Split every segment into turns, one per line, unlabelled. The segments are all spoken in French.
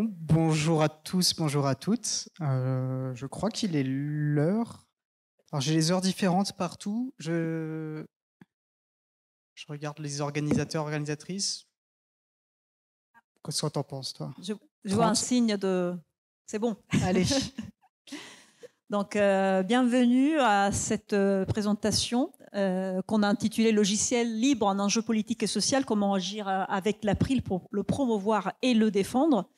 bonjour à tous, bonjour à toutes. Euh, je crois qu'il est l'heure. Alors j'ai les heures différentes partout. Je, regarde les organisateurs, organisatrices. Qu'est-ce que en penses, toi je,
vois un signe de. C'est bon. Allez. Donc, euh, bienvenue à cette euh, présentation qu'on a intitulée Logiciel libre en enjeu politique et social, comment agir avec l'April pour le promouvoir et le défendre.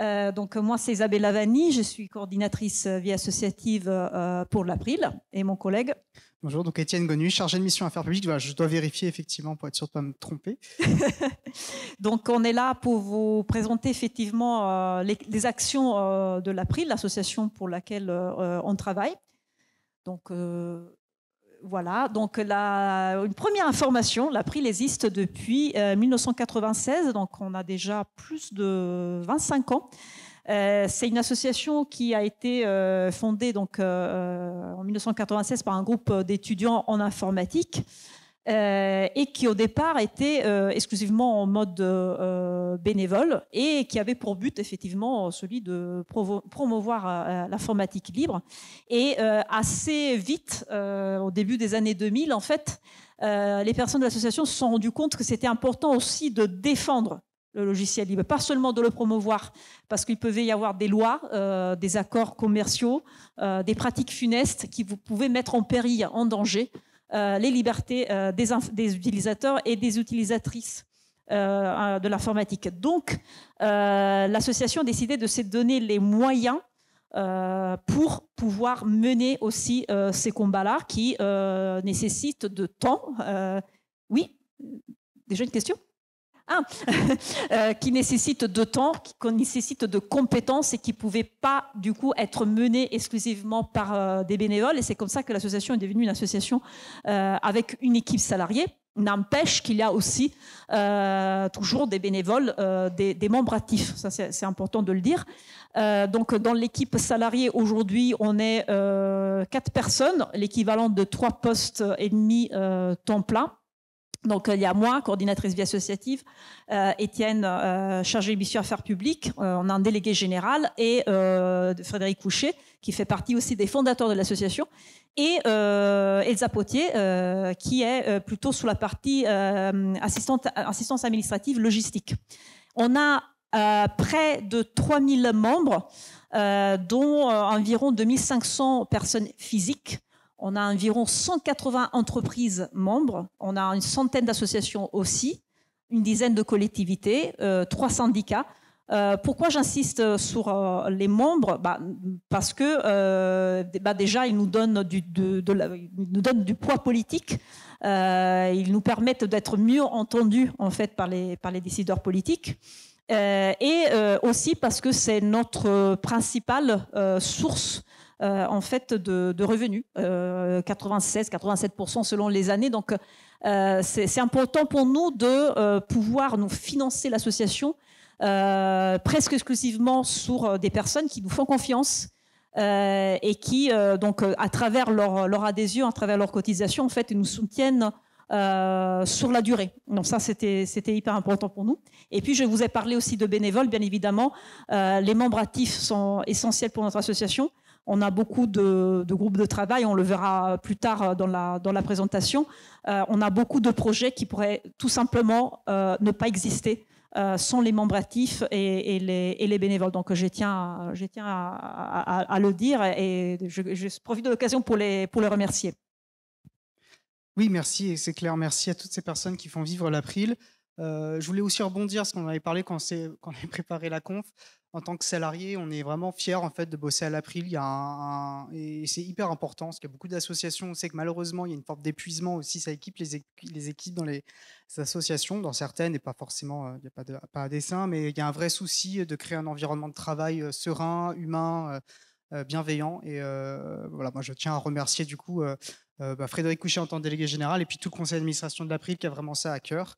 Euh, donc moi, c'est Isabelle Lavani, je suis coordinatrice euh, vie
associative euh, pour l'April et mon collègue. Bonjour, donc Étienne Gonu, chargé de mission affaires publiques. je dois vérifier effectivement pour être sûr de ne pas me tromper. donc on est là pour
vous présenter effectivement les, les, actions de l'April, l'association pour laquelle on travaille. Donc voilà, donc une première information, la prix existe depuis 1996, euh, donc on a déjà plus de 25 ans. Euh, c'est une association qui a été euh, fondée donc, en 1996 par un groupe d'étudiants en informatique. Euh, et qui au départ était euh, exclusivement en mode euh, bénévole et qui avait pour but effectivement celui de promouvoir l'informatique libre. Et assez vite, au début des années 2000, en fait, les personnes de l'association se sont rendues compte que c'était important aussi de défendre le logiciel libre, pas seulement de le promouvoir, parce qu'il pouvait y avoir des lois, des accords commerciaux, des pratiques funestes qui vous pouvaient mettre en péril, en danger euh, les libertés euh, des, utilisateurs et des utilisatrices euh, de l'informatique. Donc, l'association a décidé de se donner les moyens pour pouvoir mener aussi ces combats-là qui nécessitent de temps. oui, déjà une question ah, euh, qui nécessite de temps, qui nécessite de compétences et qui ne pouvaient pas du coup être menées exclusivement par euh, des bénévoles. Et c'est comme ça que l'association est devenue une association euh, avec une équipe salariée. N'empêche qu'il y a aussi toujours des bénévoles, des, membres actifs. Ça, c'est important de le dire. donc, dans l'équipe salariée aujourd'hui, on est quatre personnes, l'équivalent de trois postes et demi temps plein. Donc euh, il y a moi, coordinatrice vie associative, euh, Étienne, euh, chargé de affaires publiques, euh, on a un délégué général, et Frédéric Couchet, qui fait partie aussi des fondateurs de l'association, et Elsa Potier, qui est plutôt sous la partie assistante, assistance administrative logistique. On a près de 3000 membres, dont environ 2500 personnes physiques on a environ 180 entreprises membres, on a une centaine d'associations aussi, une dizaine de collectivités, euh, trois syndicats. Euh, pourquoi j'insiste euh, sur les membres bah, Parce que bah, déjà, ils nous donnent du, poids politique. ils nous permettent d'être mieux entendus en fait par les, par les décideurs politiques. et aussi parce que c'est notre principale source euh, en fait de, revenus, 96-87% euh, selon les années. Donc euh, c'est important pour nous de pouvoir nous financer l'association presque exclusivement sur des personnes qui nous font confiance. et qui, donc, à travers leur, adhésion, à travers leur cotisation, en fait, nous soutiennent sur la durée. Donc ça, c'était hyper important pour nous. Et puis, je vous ai parlé aussi de bénévoles, bien évidemment. les membres actifs sont essentiels pour notre association on a beaucoup de, groupes de travail, on le verra plus tard dans la, dans la présentation. Euh, on a beaucoup de projets qui pourraient tout simplement euh, ne pas exister euh, sans les membres actifs et, les, bénévoles. Donc je tiens, je tiens à, le dire et je, profite de l'occasion pour les, pour les remercier.
Oui, merci, Et c'est clair. Merci à toutes ces personnes qui font vivre l'April. Euh, je voulais aussi rebondir, sur ce qu'on avait parlé quand, quand on avait préparé la conf. En tant que salarié, on est vraiment fier en fait de bosser à l'April. Il y a et c'est hyper important parce qu'il y a beaucoup d'associations. On sait que malheureusement, il y a une forme d'épuisement aussi. Ça équipe les, équipes dans les associations, dans certaines et pas forcément. Euh, il n'y a pas, de, pas à dessin, mais il y a un vrai souci euh, de créer un environnement de travail serein, humain, bienveillant. Et voilà, moi, je tiens à remercier du coup euh, bah, Frédéric Couchet en tant que délégué général et puis tout le conseil d'administration de l'April qui a vraiment ça à cœur.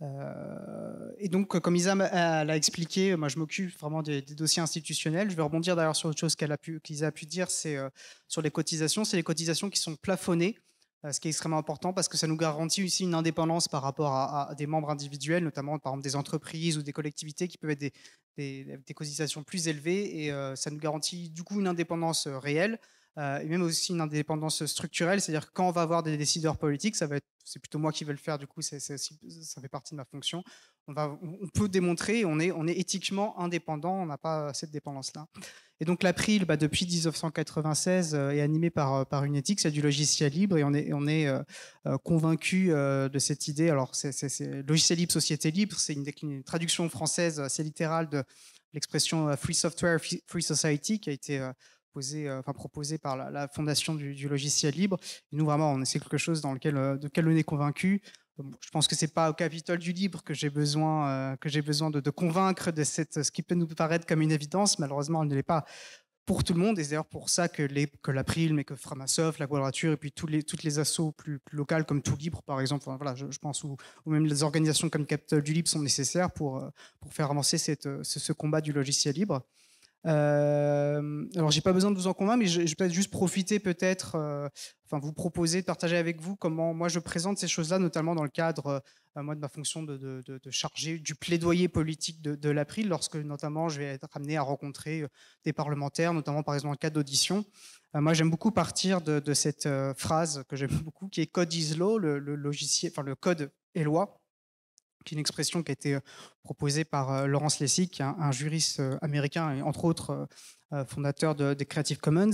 Euh, et donc, comme Isa l'a expliqué, moi je m'occupe vraiment des, dossiers institutionnels. Je vais rebondir d'ailleurs sur autre chose qu'elle a pu, qu'Isa a pu dire, c'est euh, sur les cotisations. C'est les cotisations qui sont plafonnées, euh, ce qui est extrêmement important parce que ça nous garantit aussi une indépendance par rapport à, des membres individuels, notamment par exemple des entreprises ou des collectivités qui peuvent être des cotisations plus élevées et ça nous garantit du coup une indépendance réelle. Euh, et même aussi une indépendance structurelle, c'est-à-dire quand on va avoir des décideurs politiques, ça va être, c'est plutôt moi qui vais le faire, du coup, c'est, ça fait partie de ma fonction. On, va, peut démontrer, on est, on est éthiquement indépendant, on n'a pas cette dépendance-là. Et donc l'April, bah, depuis 1996, euh, est animé par, euh, par une éthique, c'est du logiciel libre, et on est, on est convaincu de cette idée. Alors c'est, logiciel libre, société libre, c'est une, une, traduction française assez littérale de l'expression free software, free society, qui a été proposé, euh, enfin, proposé par la, fondation du, logiciel libre. nous, vraiment, on c'est quelque chose dans lequel, euh, de lequel on est convaincu. Je pense que c'est pas au Capitole du libre que j'ai besoin, euh, que j'ai besoin de, convaincre de cette, ce qui peut nous paraître comme une évidence. Malheureusement, elle ne l'est pas pour tout le monde. Et c'est d'ailleurs pour ça que, les, que l'April, mais que Framasoft, la Quadrature, et puis tous les, toutes les assauts plus, locales comme Tout Libre, par exemple, voilà, je, pense, ou, même les organisations comme Capital du Libre sont nécessaires pour, pour faire avancer cette, ce, combat du logiciel libre. Euh, alors, j'ai pas besoin de vous en convaincre, mais je, vais peut-être juste profiter, peut-être, euh, enfin, vous proposer de partager avec vous comment moi je présente ces choses-là, notamment dans le cadre, euh, moi, de ma fonction de, de, chargé du plaidoyer politique de, de l'April, lorsque notamment je vais être amené à rencontrer euh, des parlementaires, notamment par exemple en cas d'audition moi, j'aime beaucoup partir de, cette phrase que j'aime beaucoup, qui est Code is law, le, enfin, le code est loi une expression qui a été euh, proposée par euh, Laurence Lessig, un, juriste euh, américain et entre autres fondateur des Creative Commons.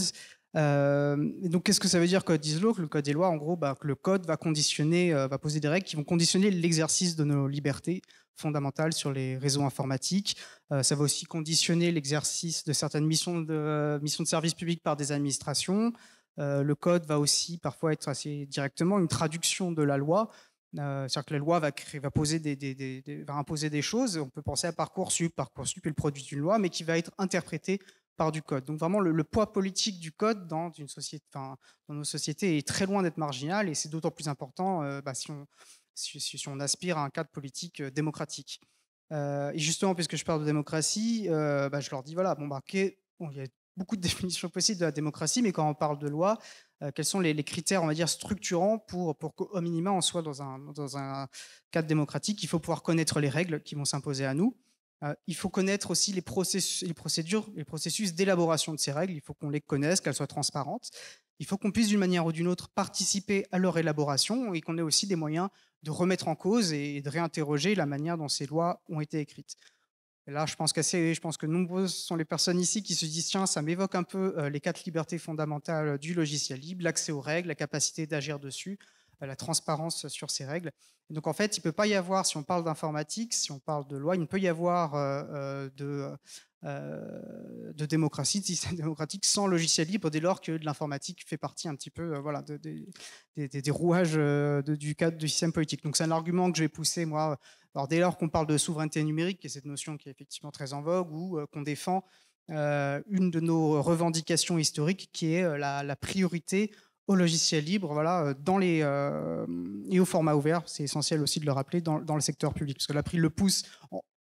donc, qu'est-ce que ça veut dire code des lois le code des lois, En gros, bah, que le code va conditionner, va poser des règles qui vont conditionner l'exercice de nos libertés fondamentales sur les réseaux informatiques. ça va aussi conditionner l'exercice de certaines missions de, missions de service public par des administrations. le code va aussi parfois être assez directement une traduction de la loi. Euh, c'est-à-dire que la loi va, va, poser des, va imposer des choses. On peut penser à Parcoursup. Parcoursup est le produit d'une loi, mais qui va être interprété par du code. Donc vraiment, le, poids politique du code dans, une société, dans nos sociétés est très loin d'être marginal, et c'est d'autant plus important euh, bah, si, on, aspire à un cadre politique euh, démocratique. et justement, puisque je parle de démocratie, bah, je leur dis, voilà, bon, bah, il y a beaucoup de définitions possibles de la démocratie, mais quand on parle de loi, euh, quels sont les, critères, on va dire, structurants pour, pour qu'au minima, on soit dans un, cadre démocratique. Il faut pouvoir connaître les règles qui vont s'imposer à nous. Euh, il faut connaître aussi les, les procédures, les processus d'élaboration de ces règles. Il faut qu'on les connaisse, qu'elles soient transparentes. Il faut qu'on puisse, d'une manière ou d'une autre, participer à leur élaboration et qu'on ait aussi des moyens de remettre en cause et de réinterroger la manière dont ces lois ont été écrites. Et là, je pense, que je pense que nombreuses sont les personnes ici qui se disent tiens, ça m'évoque un peu euh, les quatre libertés fondamentales du logiciel libre, l'accès aux règles, la capacité d'agir dessus, euh, la transparence sur ces règles. donc en fait, il ne peut pas y avoir, si on parle d'informatique, si on parle de loi, il ne peut y avoir euh, de, euh, de démocratie, de système démocratique sans logiciel libre dès lors que l'informatique fait partie un petit peu euh, voilà, de, des rouages euh, du cadre du système politique. Donc c'est un argument que j'ai poussé moi. Alors dès lors qu'on parle de souveraineté numérique, qui est cette notion qui est effectivement très en vogue, ou qu'on défend une de nos revendications historiques qui est la, priorité au logiciel libre voilà, dans les, et au format ouvert. C'est essentiel aussi de le rappeler dans, le secteur public, parce que la pris le pousse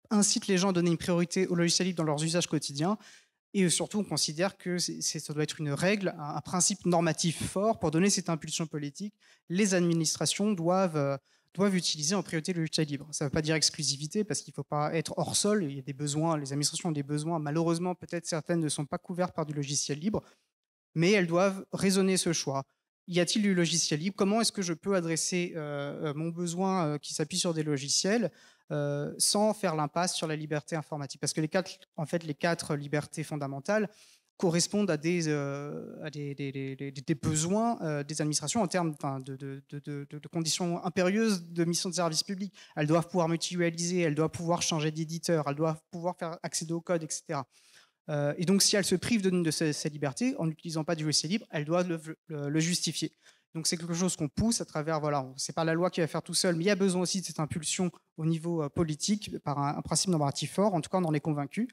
incite les gens à donner une priorité au logiciel libre dans leurs usages quotidiens. Et surtout, on considère que ça doit être une règle, un, principe normatif fort pour donner cette impulsion politique. Les administrations doivent, euh, doivent utiliser en priorité le logiciel libre. Ça ne veut pas dire exclusivité, parce qu'il ne faut pas être hors sol. Il y a des besoins, les administrations ont des besoins. Malheureusement, peut-être certaines ne sont pas couvertes par du logiciel libre, mais elles doivent raisonner ce choix y a-t-il du logiciel libre Comment est-ce que je peux adresser euh, euh, mon besoin euh, qui s'appuie sur des logiciels sans faire l'impasse sur la liberté informatique Parce que les quatre, en fait, les quatre libertés fondamentales correspondent à des, besoins des administrations en termes de, de, conditions impérieuses de mission de service public. Elles doivent pouvoir mutualiser, elles doivent pouvoir changer d'éditeur, elles doivent pouvoir faire accéder au code, etc. Euh, et donc, si elle se prive de, de sa, liberté en n'utilisant pas du logiciel libre, elle doit le, justifier. Donc, c'est quelque chose qu'on pousse à travers, voilà, c'est pas la loi qui va faire tout seul, mais il y a besoin aussi de cette impulsion au niveau euh, politique par un, principe normatif fort. En tout cas, on en est convaincu.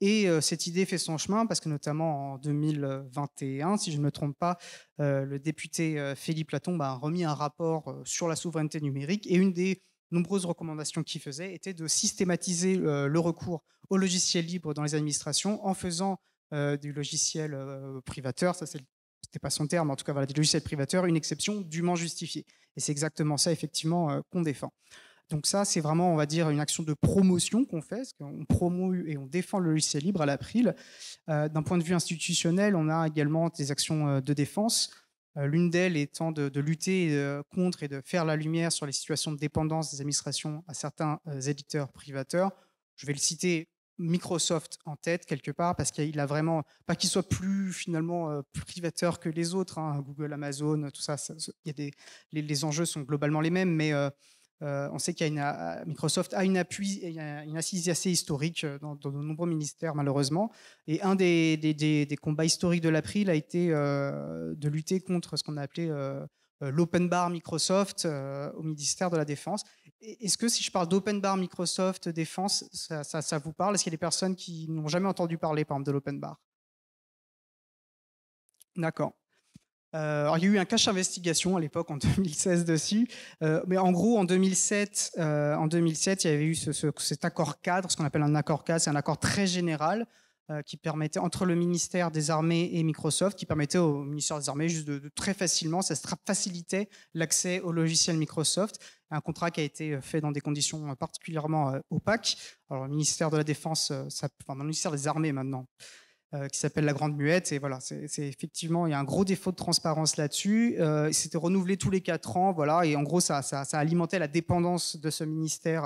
Et euh, cette idée fait son chemin parce que notamment en 2021, si je ne me trompe pas, le député Philippe Platon bah, a remis un rapport sur la souveraineté numérique. Et une des nombreuses recommandations qu'il faisait étaient de systématiser euh, le recours au logiciel libre dans les administrations en faisant euh, du logiciel euh, privateur, ça c'était pas son terme, en tout cas voilà, des logiciels privateurs, une exception dûment justifiée. Et c'est exactement ça effectivement qu'on défend. Donc ça, c'est vraiment, on va dire, une action de promotion qu'on fait, on qu'on promeut et on défend le logiciel libre à l'April. D'un point de vue institutionnel, on a également des actions de défense. Euh, l'une d'elles étant de, lutter euh, contre et de faire la lumière sur les situations de dépendance des administrations à certains euh, éditeurs privateurs. Je vais le citer Microsoft en tête quelque part parce qu'il a vraiment pas qu'il soit plus finalement plus privateur que les autres hein, Google Amazon tout ça, y a des les, enjeux sont globalement les mêmes mais euh, on sait qu'il y a une, euh, Microsoft a une, appui, une assise assez historique euh, dans, de nombreux ministères, malheureusement. Et un des, des, combats historiques de l'April a été de lutter contre ce qu'on a appelé l'open bar Microsoft au ministère de la Défense. Est-ce que si je parle d'open bar Microsoft Défense, ça, vous parle Est-ce qu'il y a des personnes qui n'ont jamais entendu parler, par de l'open bar D'accord. Euh, il y a eu un cache investigation à l'époque en 2016 dessus, euh, mais en gros en 2007, euh, en 2007, il y avait eu cet accord cadre, ce qu'on appelle un accord cadre, c'est un accord très général qui permettait entre le ministère des Armées et Microsoft, qui permettait au ministère des Armées juste de, très facilement, ça facilitait l'accès au logiciel Microsoft. Un contrat qui a été fait dans des conditions particulièrement opaques. Alors, le ministère de la Défense, ça, enfin, le ministère des Armées maintenant, euh, qui s'appelle La Grande Muette. Et voilà, c'est effectivement, il y a un gros défaut de transparence là-dessus. C'était euh, renouvelé tous les quatre ans, voilà, et en gros, ça, ça, ça alimentait la dépendance de ce ministère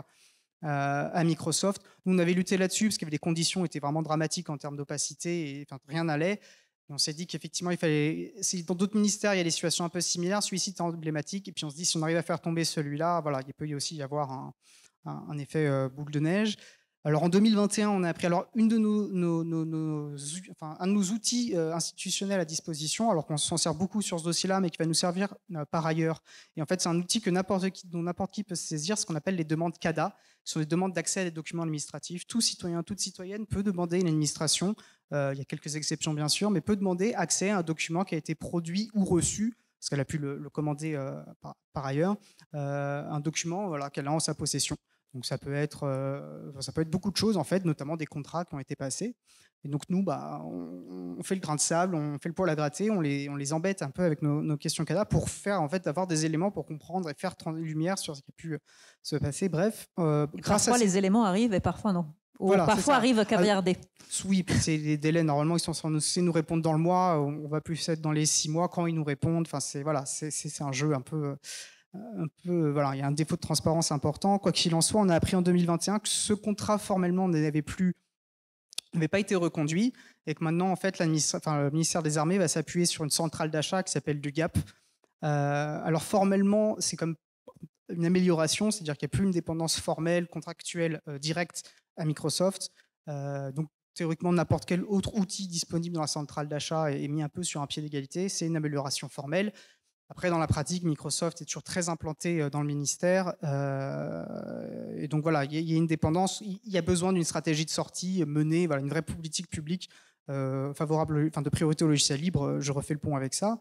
euh, à Microsoft. Nous, on avait lutté là-dessus parce que les conditions étaient vraiment dramatiques en termes d'opacité et enfin, rien n'allait. On s'est dit qu'effectivement, il fallait. dans d'autres ministères, il y a des situations un peu similaires, celui-ci est emblématique. Et puis on se dit, si on arrive à faire tomber celui-là, voilà, il peut y aussi y avoir un, effet boule de neige. Alors en 2021, on a appris. Alors une de nos un de nos outils euh, institutionnels à disposition, alors qu'on s'en sert beaucoup sur ce dossier-là, mais qui va nous servir euh, par ailleurs. Et en fait, c'est un outil que n'importe qui, dont n'importe qui peut saisir, ce qu'on appelle les demandes CADA, qui sont des demandes d'accès à des documents administratifs. Tout citoyen, toute citoyenne peut demander une administration, euh, il y a quelques exceptions bien sûr, mais peut demander accès à un document qui a été produit ou reçu parce qu'elle a pu le, commander par, ailleurs, un document voilà, qu'elle a en sa possession. Donc ça peut être, euh, ça peut être beaucoup de choses en fait, notamment des contrats qui ont été passés. Et donc nous, bah, on, fait le grain de sable, on fait le poil à gratter, on les, on les embête un peu avec nos, questions cadavres pour faire en fait avoir des éléments pour comprendre et faire lumière sur ce qui a pu euh, se passer. Bref, euh, grâce parfois à... les
éléments arrivent et parfois non. Ou parfois arrive caviardé.
Oui, c'est les délais normalement ils sont censés nous répondre dans le mois. On va plus être dans les six mois quand ils nous répondent. Enfin c'est voilà, c'est un jeu un peu peu, voilà, il y a un défaut de transparence important. Quoi qu'il en soit, on a appris en 2021 que ce contrat formellement n'avait plus n'avait pas été reconduit et que maintenant en fait le ministère des Armées va s'appuyer sur une centrale d'achat qui s'appelle du Gap. Euh, alors formellement, c'est comme une amélioration, c'est-à-dire qu'il n'y a plus une dépendance formelle, contractuelle euh, directe à Microsoft. Euh, donc théoriquement, n'importe quel autre outil disponible dans la centrale d'achat est mis un peu sur un pied d'égalité. C'est une amélioration formelle. Après, dans la pratique, Microsoft est toujours très implanté euh, dans le ministère. Euh, et donc voilà, il y, a une dépendance, il y, a besoin d'une stratégie de sortie euh, menée, une vraie politique publique favorable, enfin de priorité au logiciel libre. Je refais le pont avec ça.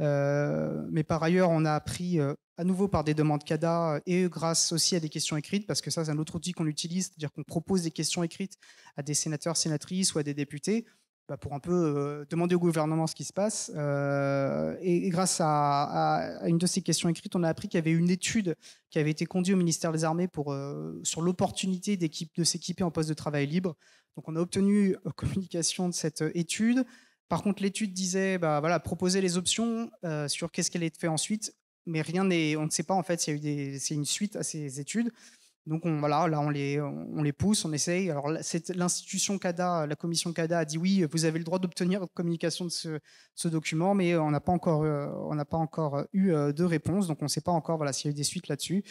mais par ailleurs, on a appris à nouveau par des demandes CADA et grâce aussi à des questions écrites, parce que ça, c'est un autre outil qu'on utilise, c'est-à-dire qu'on propose des questions écrites à des sénateurs, sénatrices ou à des députés bah, pour un peu euh, demander au gouvernement ce qui se passe. Euh, et, grâce à, une de ces questions écrites, on a appris qu'il y avait une étude qui avait été conduite au ministère des Armées pour, euh, sur l'opportunité de s'équiper en poste de travail libre. Donc on a obtenu communication de cette étude. Par contre, l'étude disait, bah, voilà, proposer les options sur qu'est-ce qu'elle est fait ensuite, mais rien n'est, on ne sait pas en fait s'il y a eu des, c'est une suite à ces études. Donc voilà, là on les, on les pousse, on essaye. Alors l'institution CADA, la commission CADA a dit oui, vous avez le droit d'obtenir communication de ce, document, mais euh, on n'a pas encore, euh, pas encore euh, eu de réponse, donc on ne sait pas encore voilà s'il y a eu des suites là-dessus.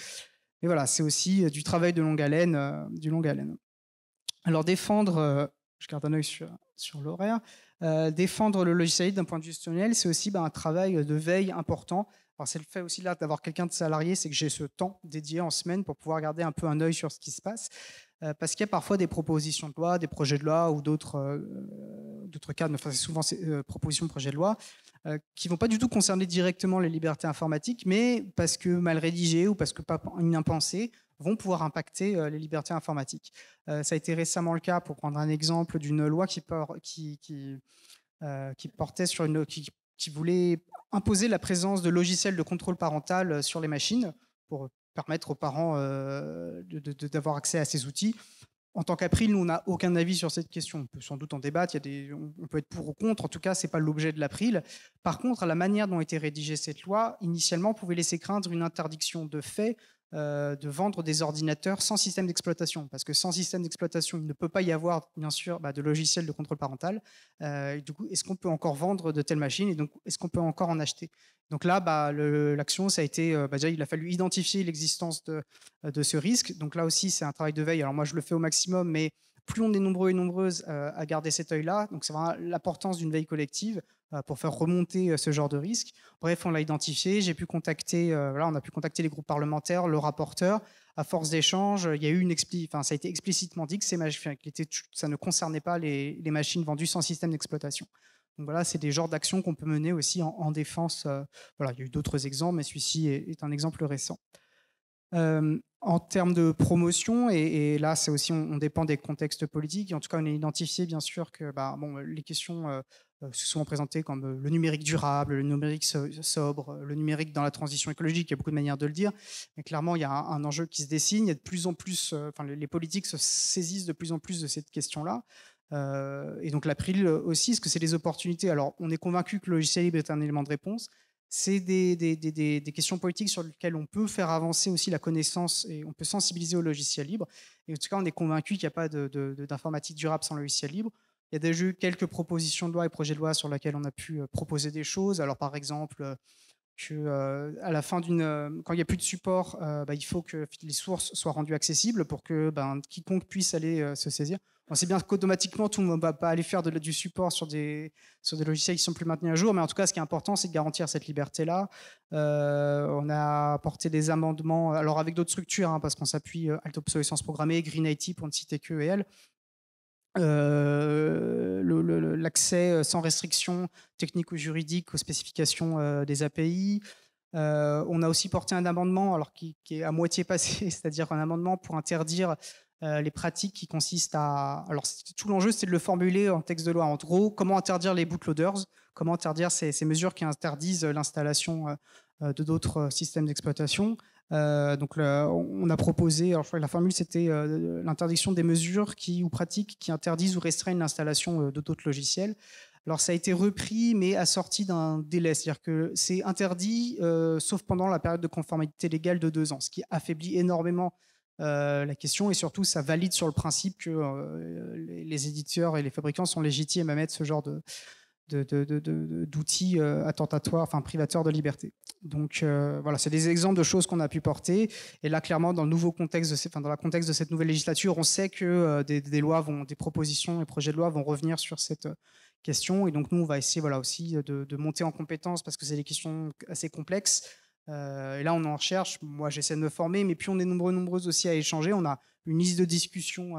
Mais voilà, c'est aussi du travail de longue haleine, du longue haleine. Alors défendre, je garde un œil sur, l'horaire, défendre le logiciel d'un point de vue gestionnel, c'est aussi ben, un travail de veille important c'est le fait aussi là d'avoir quelqu'un de salarié, c'est que j'ai ce temps dédié en semaine pour pouvoir garder un peu un œil sur ce qui se passe, euh, parce qu'il y a parfois des propositions de loi, des projets de loi ou d'autres cadres, euh, d'autres cas, enfin c'est souvent ces euh, propositions de projets de loi qui vont pas du tout concerner directement les libertés informatiques, mais parce que mal rédigées ou parce que pas impensée vont pouvoir impacter les libertés informatiques. ça a été récemment le cas, pour prendre un exemple, d'une loi qui, qui, qui, portait sur une qui qui voulait imposer la présence de logiciels de contrôle parental euh, sur les machines pour permettre aux parents euh, d'avoir accès à ces outils. En tant qu'April, nous, on n'a aucun avis sur cette question. On peut sans doute en débattre, il y a des, on peut être pour ou contre, en tout cas, ce n'est pas l'objet de l'April. Par contre, la manière dont a été rédigée cette loi, initialement, pouvait laisser craindre une interdiction de fait euh, de vendre des ordinateurs sans système d'exploitation, parce que sans système d'exploitation, il ne peut pas y avoir, bien sûr, bah, de logiciel de contrôle parental. Euh, du coup, est-ce qu'on peut encore vendre de telles machines et donc est-ce qu'on peut encore en acheter Donc là, bah, l'action, ça a été, euh, bah, déjà, il a fallu identifier l'existence de, de, ce risque. Donc là aussi, c'est un travail de veille. Alors moi, je le fais au maximum, mais plus on est nombreux et nombreuses à garder cet œil-là, donc c'est vraiment l'importance d'une veille collective. Euh, pour faire remonter euh, ce genre de risque. Bref, on l'a identifié. J'ai pu contacter, euh, on a pu contacter les groupes parlementaires, le rapporteur. À force d'échange, il y a eu une enfin, ça a été explicitement dit que ça ne concernait pas les, machines vendues sans système d'exploitation. Donc voilà, c'est des genres d'actions qu'on peut mener aussi en, défense. voilà, il y a eu d'autres exemples, mais celui-ci est, un exemple récent. en termes de promotion, et, là, c'est aussi, on, dépend des contextes politiques. Et en tout cas, on a identifié, bien sûr, que bah, bon, les questions c'est euh, souvent présenté comme euh, le numérique durable, le numérique sobre, le numérique dans la transition écologique. Il y a beaucoup de manières de le dire. Mais clairement, il y a un, enjeu qui se dessine. Il de plus en plus, euh, enfin, les politiques se saisissent de plus en plus de cette question-là. et donc l'April aussi, est-ce que c'est les opportunités Alors, on est convaincu que le logiciel libre est un élément de réponse. C'est des, questions politiques sur lesquelles on peut faire avancer aussi la connaissance et on peut sensibiliser au logiciel libre. Et en tout cas, on est convaincu qu'il n'y a pas d'informatique durable sans logiciel libre. Il y a déjà eu quelques propositions de loi et projets de loi sur lesquels on a pu euh, proposer des choses. Alors par exemple, euh, que euh, à la fin d'une, quand il n'y a plus de support, bah, il faut que les sources soient rendues accessibles pour que ben, quiconque puisse aller se saisir. On sait bien qu'automatiquement, tout le monde ne va pas aller faire du support sur des, sur des logiciels qui ne sont plus maintenus à jour, mais en tout cas, ce qui est important, c'est de garantir cette liberté-là. on a apporté des amendements, alors avec d'autres structures, hein, parce qu'on s'appuie à Obsolescence Programmée, Green IT pour ne citer que elle, euh, l'accès euh, sans restriction technique ou juridique aux spécifications euh, des API. on a aussi porté un amendement, alors qui, est à moitié passé, c'est-à-dire un amendement pour interdire les pratiques qui consistent à. Alors, tout l'enjeu, c'est de le formuler en texte de loi. En gros, comment interdire les bootloaders Comment interdire ces, ces mesures qui interdisent l'installation euh, de d'autres euh, systèmes d'exploitation. Euh, donc on a proposé, alors la formule c'était l'interdiction des mesures qui ou pratiques qui interdisent ou restreignent l'installation de d'autres logiciels. Alors ça a été repris mais assorti d'un délai, c'est-à-dire que c'est interdit sauf pendant la période de conformité légale de deux ans, ce qui affaiblit énormément la question et surtout ça valide sur le principe que les éditeurs et les fabricants sont légitimes à mettre ce genre de, d'outils euh, attentatoires, enfin privateurs de liberté. Donc euh, voilà, c'est des exemples de choses qu'on a pu porter. Et là, clairement, dans le nouveau contexte, de enfin, dans le contexte de cette nouvelle législature, on sait que euh, des, lois vont, des propositions et projets de loi vont revenir sur cette question. Et donc nous, on va essayer, voilà, aussi de, monter en compétences parce que c'est des questions assez complexes. et là, on en recherche. Moi, j'essaie de me former, mais puis on est nombreux, nombreuses aussi à échanger. On a une liste de discussions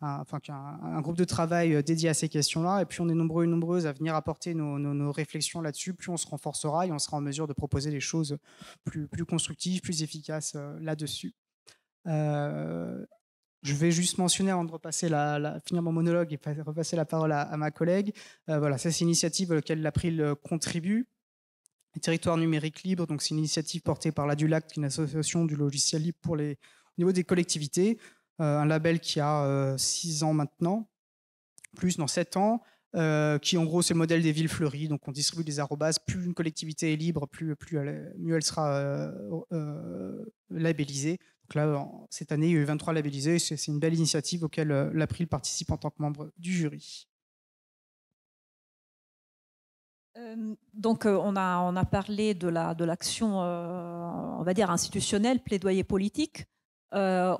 un, groupe de travail euh, dédié à ces questions-là. Et puis on est nombreux et nombreuses à venir apporter nos, réflexions là-dessus. Plus on se renforcera et on sera en mesure de proposer des choses plus, constructives, plus efficaces euh, là-dessus. Euh, je vais juste mentionner avant de la, finir mon monologue et repasser la parole à, ma collègue. voilà, initiative à laquelle l'April contribue. Les territoires numériques libres, donc c'est une initiative portée par la DULAC, qui est une association du logiciel libre pour les, au niveau des collectivités. Euh, un label qui a 6 euh, ans maintenant, plus dans 7 ans, euh, qui en gros c'est le modèle des villes fleuries. Donc on distribue des arrobas. Plus une collectivité est libre, plus, plus elle, mieux elle sera labellisée. Donc là, cette année, il y a eu 23 labellisés. C'est une belle initiative auquel l'April participe en tant que membre du jury.
Donc on a, parlé de l'action, on va dire, institutionnelle, plaidoyer politique. Euh,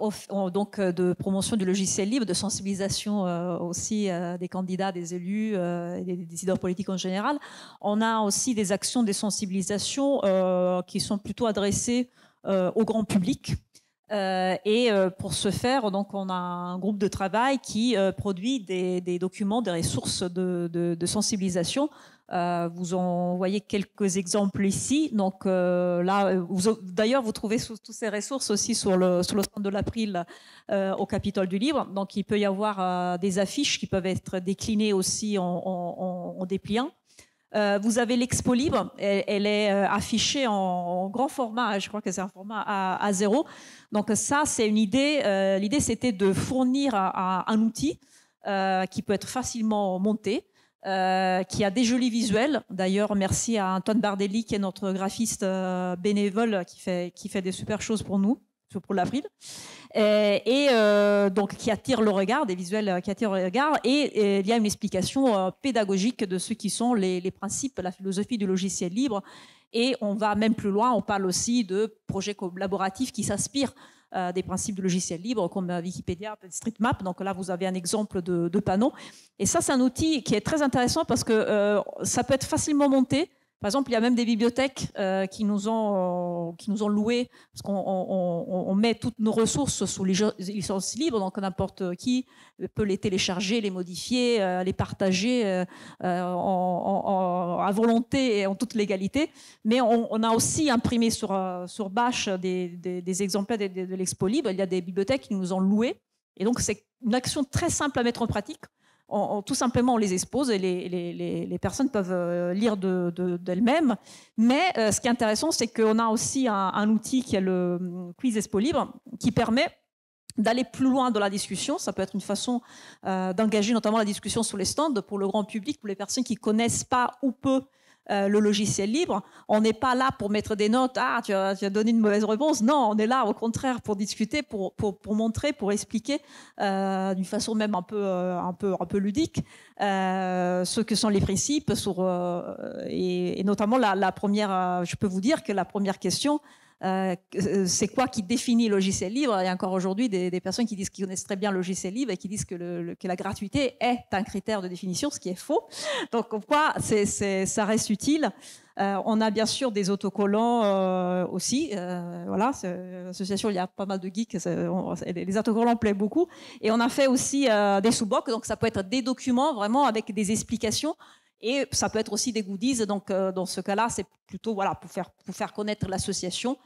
donc euh, de promotion du logiciel libre, de sensibilisation euh, aussi des candidats, des élus et des décideurs politiques en général. On a aussi des actions de sensibilisation qui sont plutôt adressées au grand public. et pour ce faire, donc, on a un groupe de travail qui produit des, documents, des ressources de, de sensibilisation euh, vous en voyez quelques exemples ici. Donc euh, d'ailleurs, vous trouvez toutes ces ressources aussi sur le, sur de l'April euh, au Capitole du Libre. Donc il peut y avoir des affiches qui peuvent être déclinées aussi en, dépliant. vous avez l'expo libre, elle, est affichée en, grand format, je crois que c'est un format à, zéro. Donc ça, c'est une idée. L'idée, c'était de fournir un outil qui peut être facilement monté euh, qui a des jolis visuels. D'ailleurs, merci à Antoine Bardelli, qui est notre graphiste euh, bénévole, qui fait, qui fait des super choses pour nous, pour l'Avril. Et, euh, donc, qui attire le regard, des visuels qui attirent le regard. Et, il y a une explication pédagogique de ce qui sont les, les principes, la philosophie du logiciel libre. Et on va même plus loin, on parle aussi de projets collaboratifs qui s'inspirent euh, des principes de logiciels libres comme euh, Wikipédia, Map Donc là, vous avez un exemple de, de panneau. Et ça, c'est un outil qui est très intéressant parce que euh, ça peut être facilement monté. Par exemple, il y a même des bibliothèques euh, qui, nous ont, euh, qui nous ont loué, parce qu'on met toutes nos ressources sous les licences libres, donc n'importe qui peut les télécharger, les modifier, euh, les partager à volonté et en toute légalité. Mais on, a aussi imprimé sur, sur Bash des, exemplaires de, l'expo libre. Il y a des bibliothèques qui nous ont loué. Et donc, c'est une action très simple à mettre en pratique tout simplement, on les expose et les, personnes peuvent euh, lire d'elles-mêmes. Mais euh, ce qui est intéressant, c'est qu'on a aussi un, outil qui est le hum, quiz Expo Libre, qui permet d'aller plus loin dans la discussion. Ça peut être une façon euh, d'engager notamment la discussion sur les stands pour le grand public, pour les personnes qui connaissent pas ou peu euh, le logiciel libre. On n'est pas là pour mettre des notes, ah, tu as, donné une mauvaise réponse. Non, on est là au contraire pour discuter, pour, pour, pour montrer, pour expliquer euh, d'une façon même un peu, euh, un peu, un peu ludique ce que sont les principes sur, et, notamment la, la première, je peux vous dire que la première question, euh, euh, c'est quoi qui définit logiciel libre Il y a encore aujourd'hui des, personnes qui disent qu'ils connaissent très bien logiciel libre et qui disent que, la gratuité est un critère de définition, ce qui est faux. Donc, pourquoi ça reste utile euh, on a bien sûr des autocollants aussi. voilà, l'association, il y a pas mal de geeks. les autocollants plaisent beaucoup. Et on a fait aussi des sous-bocs. Donc, ça peut être des documents vraiment avec des explications et ça peut être aussi des goodies. Donc, euh, dans ce cas-là, c'est plutôt voilà pour faire pour faire connaître l'association.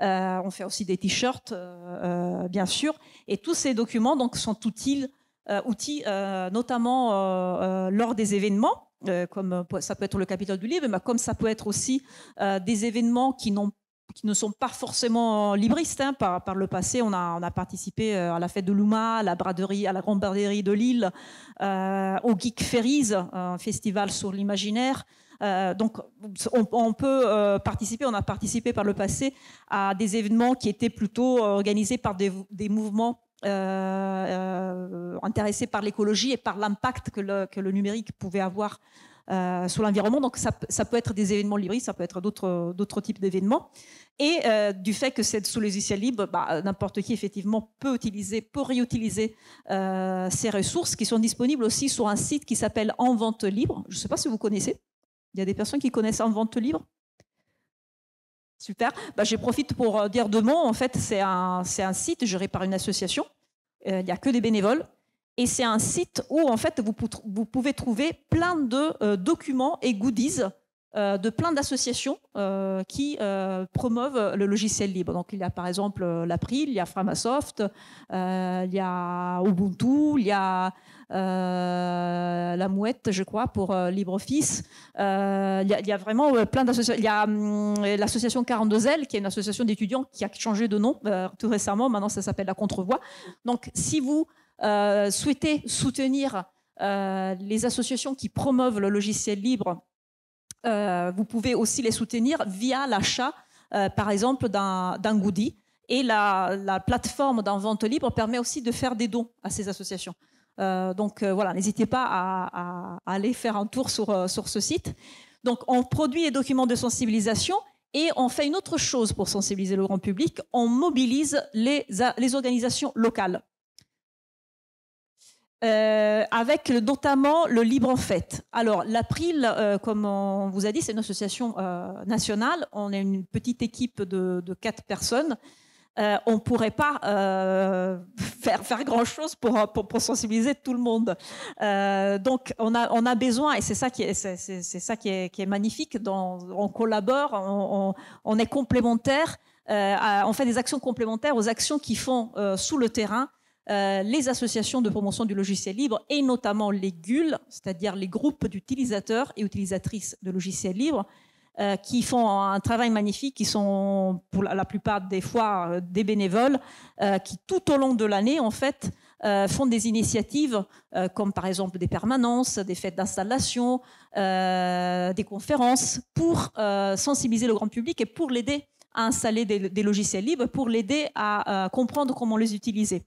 Euh, on fait aussi des t-shirts, euh, bien sûr. Et tous ces documents donc sont utiles, outils notamment lors des événements. comme ça peut être le Capitole du Livre, mais comme ça peut être aussi des événements qui n'ont qui ne sont pas forcément euh, libristes. Hein, par, le passé, on a, on a, participé euh, à la fête de Luma, à la braderie, à la grande braderie de Lille, euh, au Geek Ferries, un festival sur l'imaginaire. donc, on, peut participer, on a participé par le passé à des événements qui étaient plutôt organisés par des, mouvements intéressés par l'écologie et par l'impact que le, que le numérique pouvait avoir euh, sur l'environnement. Donc ça, peut être des événements libres, ça peut être d'autres, types d'événements. Et euh, du fait que c'est sous logiciel libre, bah, euh, n'importe qui effectivement peut utiliser, peut réutiliser euh, ces ressources qui sont disponibles aussi sur un site qui s'appelle En Vente Libre. Je ne sais pas si vous connaissez. Il y a des personnes qui connaissent En Vente Libre. Super. Bah, je profite pour dire deux mots. En fait, c'est un, c'est un site géré par une association. Il n'y a que des bénévoles. Et c'est un site où, en fait, vous, vous pouvez trouver plein de euh, documents et goodies euh, de plein d'associations euh, qui promeuvent le logiciel libre. Donc, il y a par exemple l'April, il y a Framasoft, il y a Ubuntu, il y a La Mouette, je crois, pour LibreOffice. Il y, a, vraiment plein d'associations. Il y a hum, l'association 42L, qui est une association d'étudiants qui a changé de nom tout récemment. Maintenant, ça s'appelle La Contrevoix. Donc, si vous euh, souhaitez soutenir euh, les associations qui promeuvent le logiciel libre, euh, vous pouvez aussi les soutenir via l'achat, par exemple, d'un goodie. Et la, la plateforme vente libre permet aussi de faire des dons à ces associations. donc voilà, n'hésitez pas à, aller faire un tour sur, sur ce site. Donc on produit les documents de sensibilisation et on fait une autre chose pour sensibiliser le grand public, on mobilise les, les organisations locales. Euh, avec notamment le Libre en Fête. Alors, l'April, euh, comme on vous a dit, c'est une association euh, nationale. On est une petite équipe de, quatre personnes. on ne pourrait pas faire, faire grand-chose pour, sensibiliser tout le monde. donc, on a, on a besoin, et c'est ça qui est, c'est, ça qui est, magnifique, dans, on collabore, on, est complémentaire on fait des actions complémentaires aux actions qui font sous le terrain euh, les associations de promotion du logiciel libre et notamment les GUL, c'est-à-dire les groupes d'utilisateurs et utilisatrices de logiciels libres, euh, qui font un travail magnifique, qui sont pour la plupart des fois euh, des bénévoles, qui tout au long de l'année, en fait, font des initiatives comme par exemple des permanences, des fêtes d'installation, des conférences pour sensibiliser le grand public et pour l'aider à installer des logiciels libres, pour l'aider à comprendre comment les utiliser.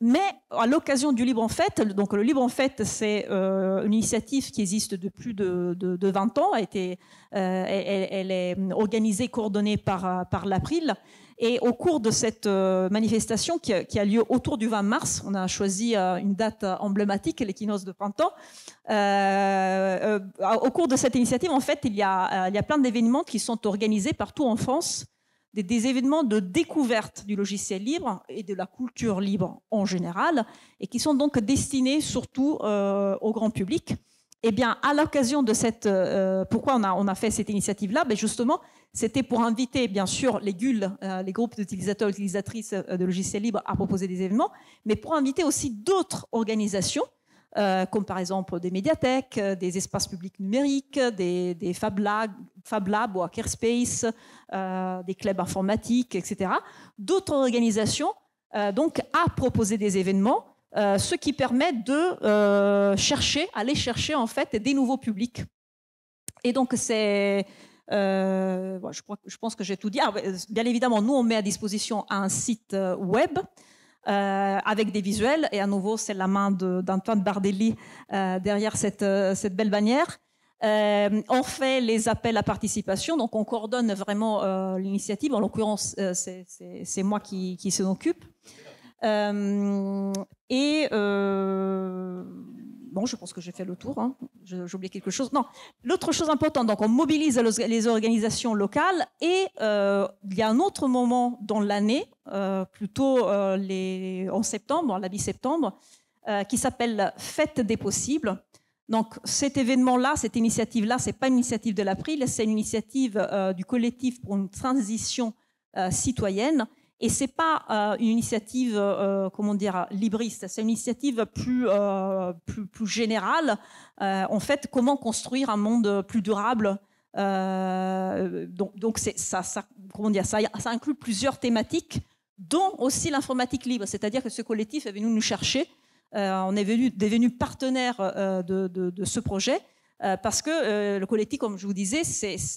Mais à l'occasion du Libre en Fête, donc le Libre en Fête, c'est euh, une initiative qui existe de plus de, 20 ans, euh, elle, est organisée, coordonnée par, l'April. Et au cours de cette euh, manifestation qui a, lieu autour du 20 mars, on a choisi une date emblématique, l'équinoxe de printemps. au cours de cette initiative, en fait, il y a, il y a plein d'événements qui sont organisés partout en France des, événements de découverte du logiciel libre et de la culture libre en général, et qui sont donc destinés surtout euh, au grand public. Et eh bien, à l'occasion de cette, euh, pourquoi on a, on a fait cette initiative-là ben Justement, c'était pour inviter, bien sûr, les GUL, euh, les groupes d'utilisateurs et utilisatrices de logiciels libres, à proposer des événements, mais pour inviter aussi d'autres organisations euh, comme par exemple des médiathèques, euh, des espaces publics numériques, des, Fab, Labs ou Hackerspace, euh, des clubs informatiques, etc. D'autres organisations, euh, donc, à proposer des événements, ce qui permet de chercher, aller chercher en fait des nouveaux publics. Et donc, c'est. je, pense que j'ai tout dit. Ah, bien évidemment, nous, on met à disposition un site web euh, avec des visuels. Et à nouveau, c'est la main d'Antoine Bardelli euh, derrière cette, euh, cette, belle bannière. on fait les appels à participation, donc on coordonne vraiment l'initiative. En l'occurrence, c'est moi qui, qui s'en occupe. et Bon, je pense que j'ai fait le tour. Hein. oublié quelque chose. Non, l'autre chose importante, donc on mobilise les organisations locales et euh, il y a un autre moment dans l'année, euh, plutôt euh, les, en septembre, la mi-septembre, qui s'appelle Fête des possibles. Donc cet événement-là, cette initiative-là, c'est pas une initiative de l'April, c'est une initiative du collectif pour une transition citoyenne et c'est pas euh, une initiative, euh, comment dire, libriste. C'est une initiative plus euh, plus, générale. en fait, comment construire un monde plus durable Donc, ça, ça, inclut plusieurs thématiques, dont aussi l'informatique libre. C'est-à-dire que ce collectif est venu nous chercher. on est venu devenu partenaire de, de, de, ce projet euh, parce que euh, le collectif, comme je vous disais,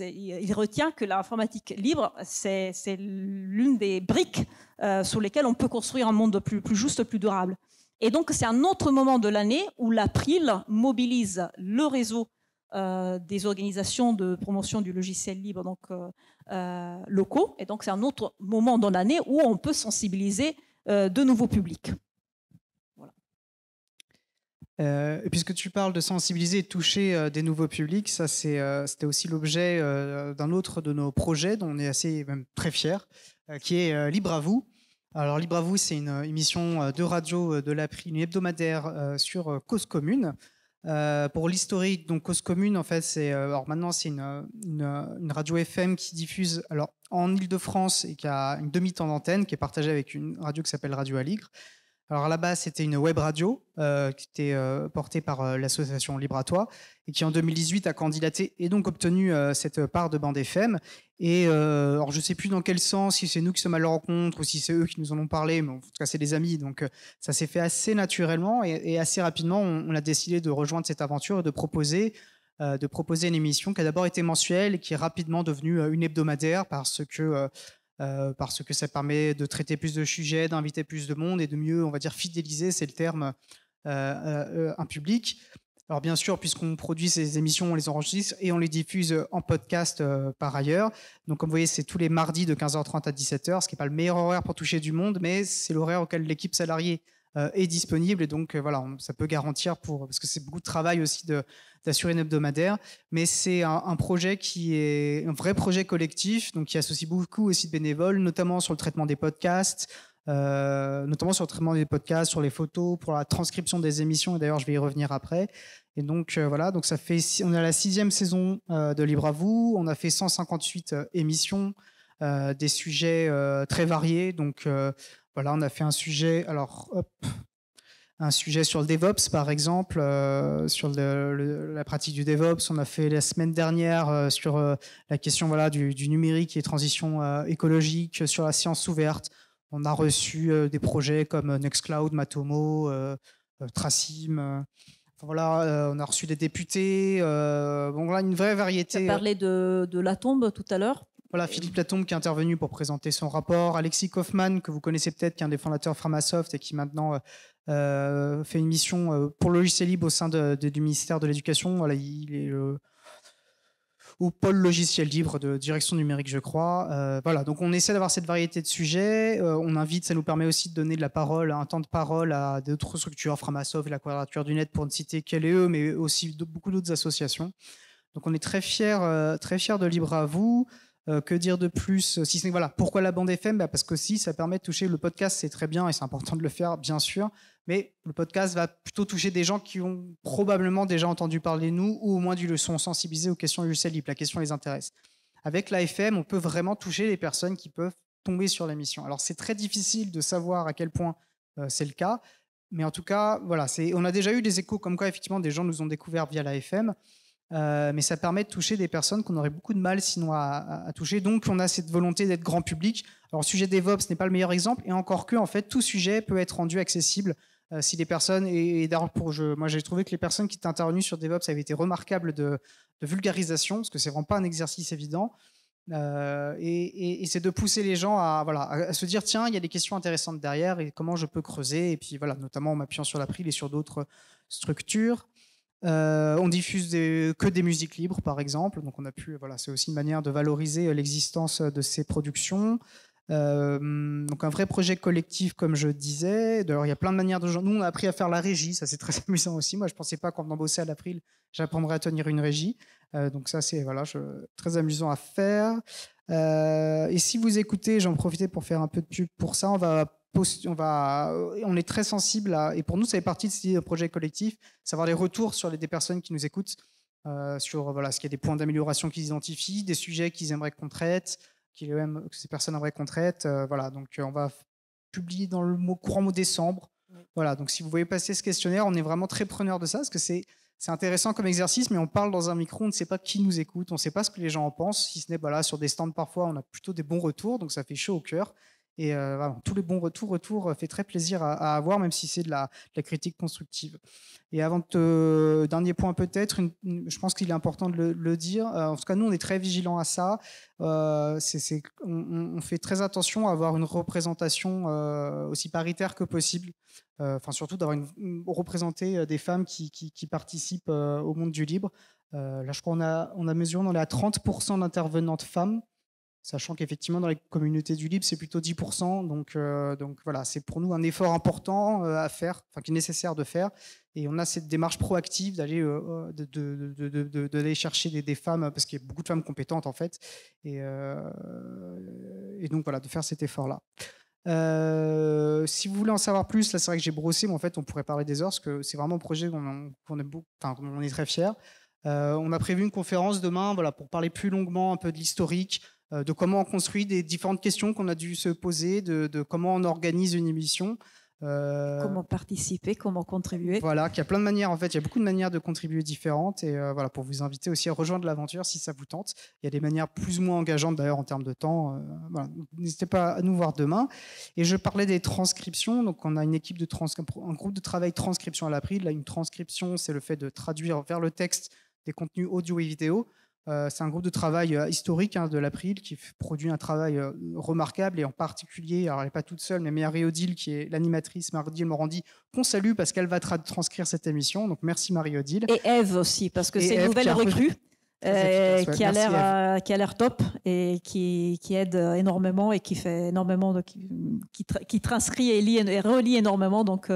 il retient que l'informatique libre, c'est l'une des briques euh, sur lesquelles on peut construire un monde plus, plus juste, plus durable. Et donc, c'est un autre moment de l'année où l'April mobilise le réseau des organisations de promotion du logiciel libre donc, locaux. Et donc, c'est un autre moment dans l'année où on peut sensibiliser de nouveaux publics.
Euh, puisque tu parles de sensibiliser et toucher euh, des nouveaux publics, ça euh, c'était aussi l'objet d'un autre de nos projets dont on est assez même très fier, qui est Libre à vous. Alors Libre à vous, c'est une émission de radio de la une hebdomadaire sur Cause Commune. pour l'historique, donc Cause Commune, en fait, c'est alors maintenant c'est une, une, radio FM qui diffuse alors en Ile-de-France et qui a une demi-temps d'antenne qui est partagée avec une radio qui s'appelle Radio Aligre. Alors là-bas, c'était une web radio euh, qui était euh, portée par euh, l'association Libratoire et qui en 2018 a candidaté et donc obtenu cette part de bande FM. Et alors je sais plus dans quel sens, si c'est nous qui sommes à leur rencontre ou si c'est eux qui nous en ont parlé, mais en tout cas c'est des amis, donc ça s'est fait assez naturellement et, assez rapidement. On, a décidé de rejoindre cette aventure et de proposer de proposer une émission qui a d'abord été mensuelle et qui est rapidement devenue une hebdomadaire parce que euh, parce que ça permet de traiter plus de sujets, d'inviter plus de monde et de mieux, on va dire, fidéliser, c'est le terme, euh, euh, un public. Alors bien sûr, puisqu'on produit ces émissions, on les enregistre et on les diffuse en podcast par ailleurs. Donc comme vous voyez, c'est tous les mardis de 15h30 à 17h, ce qui n'est pas le meilleur horaire pour toucher du monde, mais c'est l'horaire auquel l'équipe salariée euh, est disponible. Et donc, euh, voilà, ça peut garantir pour. Parce que c'est beaucoup de travail aussi d'assurer une hebdomadaire. Mais c'est un, projet qui est un vrai projet collectif, donc qui associe beaucoup aussi de bénévoles, notamment sur le traitement des podcasts. Euh, notamment sur le traitement des podcasts, sur les photos, pour la transcription des émissions. Et d'ailleurs, je vais y revenir après. Et donc voilà, donc ça fait on a la sixième saison de Libre à vous. On a fait 158 émissions. Euh, des sujets euh, très variés. Donc euh, voilà, on a fait un sujet, alors un sujet sur le DevOps par exemple, sur la pratique du DevOps. On a fait la semaine dernière sur la question voilà du, numérique et transition écologique, sur la science ouverte. On a reçu des projets comme Nextcloud, Matomo, Tracim. Voilà, on a reçu des députés. bon, une vraie variété. Tu de, la tombe tout à l'heure. Voilà, Philippe Latombe qui est intervenu pour présenter son rapport, Alexis Kaufmann, que vous connaissez peut-être, qui est un des fondateurs Framasoft et qui maintenant euh, euh, fait une mission euh, pour le logiciel libre au sein du ministère de l'Éducation. Voilà, il est le, au pôle logiciel libre de direction numérique, je crois. voilà, donc on essaie d'avoir cette variété de sujets. on invite, ça nous permet aussi de donner de la parole, un temps de parole à d'autres structures, Framasoft, la Quadrature du Net, pour ne citer qu'elle et eux, mais aussi beaucoup d'autres associations. Donc on est très fier, très fiers de Libre à vous. Euh, que dire de plus euh, Si voilà, pourquoi la bande FM bah, Parce que si ça permet de toucher le podcast, c'est très bien et c'est important de le faire, bien sûr. Mais le podcast va plutôt toucher des gens qui ont probablement déjà entendu parler de nous ou au moins du leçon sensibilisé aux questions UCLIP. La question les intéresse. Avec la FM, on peut vraiment toucher les personnes qui peuvent tomber sur la mission. Alors c'est très difficile de savoir à quel point euh, c'est le cas, mais en tout cas, voilà, on a déjà eu des échos comme quoi effectivement des gens nous ont découvert via la FM. Euh, mais ça permet de toucher des personnes qu'on aurait beaucoup de mal sinon à, toucher. Donc on a cette volonté d'être grand public. Alors le sujet DevOps n'est pas le meilleur exemple, et encore que en fait tout sujet peut être rendu accessible euh, si les personnes et, d'ailleurs pour moi j'ai trouvé que les personnes qui étaient intervenues sur DevOps avaient été remarquables de, vulgarisation parce que c'est vraiment pas un exercice évident. Euh, et, c'est de pousser les gens à, voilà, à se dire tiens, il y a des questions intéressantes derrière et comment je peux creuser. Et puis voilà, notamment en m'appuyant sur la l'April et sur d'autres structures. Euh, on diffuse des, que des musiques libres, par exemple. Donc, on a pu, voilà, c'est aussi une manière de valoriser euh, l'existence euh, de ces productions. donc, un vrai projet collectif, comme je disais. il y a plein de manières de. Nous, on a appris à faire la régie. Ça, c'est très amusant aussi. Moi, je ne pensais pas qu'en bosser à l'April, j'apprendrais à tenir une régie. donc, ça, c'est voilà, je, très amusant à faire. et si vous écoutez, j'en profite pour faire un peu de pub pour ça. On va on, va, euh, on est très sensible et pour nous, ça fait partie de ce projet collectif savoir les retours sur les des personnes qui nous écoutent, euh, sur voilà, ce qu'il y a des points d'amélioration qu'ils identifient, des sujets qu'ils aimeraient qu'on traite, aiment, que ces personnes aimeraient qu'on traite. Euh, voilà, donc on va publier dans le mot, courant mot décembre. Voilà, donc si vous voyez passer ce questionnaire, on est vraiment très preneur de ça parce que c'est c'est intéressant comme exercice, mais on parle dans un micro, on ne sait pas qui nous écoute, on ne sait pas ce que les gens en pensent, si ce n'est bah sur des stands parfois, on a plutôt des bons retours, donc ça fait chaud au cœur. Et euh, tous les bons retours, retours euh, fait très plaisir à, avoir, même si c'est de la, critique constructive. Et avant te, dernier point peut-être, je pense qu'il est important de le, dire. Euh, en tout cas, nous, on est très vigilants à ça. on, fait très attention à avoir une représentation aussi paritaire que possible. Enfin, surtout d'avoir une, des femmes qui, participent au monde du libre. là, je crois qu'on a, on a on est à 30% d'intervenantes femmes sachant qu'effectivement dans les communautés du libre c'est plutôt 10%. Donc, euh, donc voilà, c'est pour nous un effort important euh, à faire, enfin qui est nécessaire de faire. Et on a cette démarche proactive d'aller euh, de, chercher des, femmes, parce qu'il y a beaucoup de femmes compétentes en fait. Et, et donc voilà, de faire cet effort-là. si vous voulez en savoir plus, là c'est vrai que j'ai brossé, mais en fait on pourrait parler des heures, parce que c'est vraiment un projet qu'on on est très fier. on a prévu une conférence demain, voilà, pour parler plus longuement un peu de l'historique, euh, de comment on construit des différentes questions qu'on a dû se poser, de, comment on organise une émission. Euh, comment participer, comment contribuer. Voilà, qu'il y a plein de manières en fait, il y a beaucoup de manières de contribuer différentes et euh, voilà pour vous inviter aussi à rejoindre l'aventure si ça vous tente. Il y a des manières plus ou moins engageantes d'ailleurs en termes de temps. voilà. N'hésitez pas à nous voir demain. Et je parlais des transcriptions, donc on a une équipe de un groupe de travail transcription à l'abri. Là, une transcription, c'est le fait de traduire vers le texte des contenus audio et vidéo. Euh, c'est un groupe de travail euh, historique hein, de l'April qui produit un travail euh, remarquable et en particulier, alors elle n'est pas toute seule, mais Marie Odile, qui est l'animatrice Marie-Odile Morandi, qu'on salue parce qu'elle va transcrire cette émission. Donc merci Marie-Odile. Et Eve aussi, parce que c'est une nouvelle recrue.
qui, a l'air, qui a l'air top et qui, aide énormément et qui fait énormément, de, qui, transcrit et, relie énormément. Donc,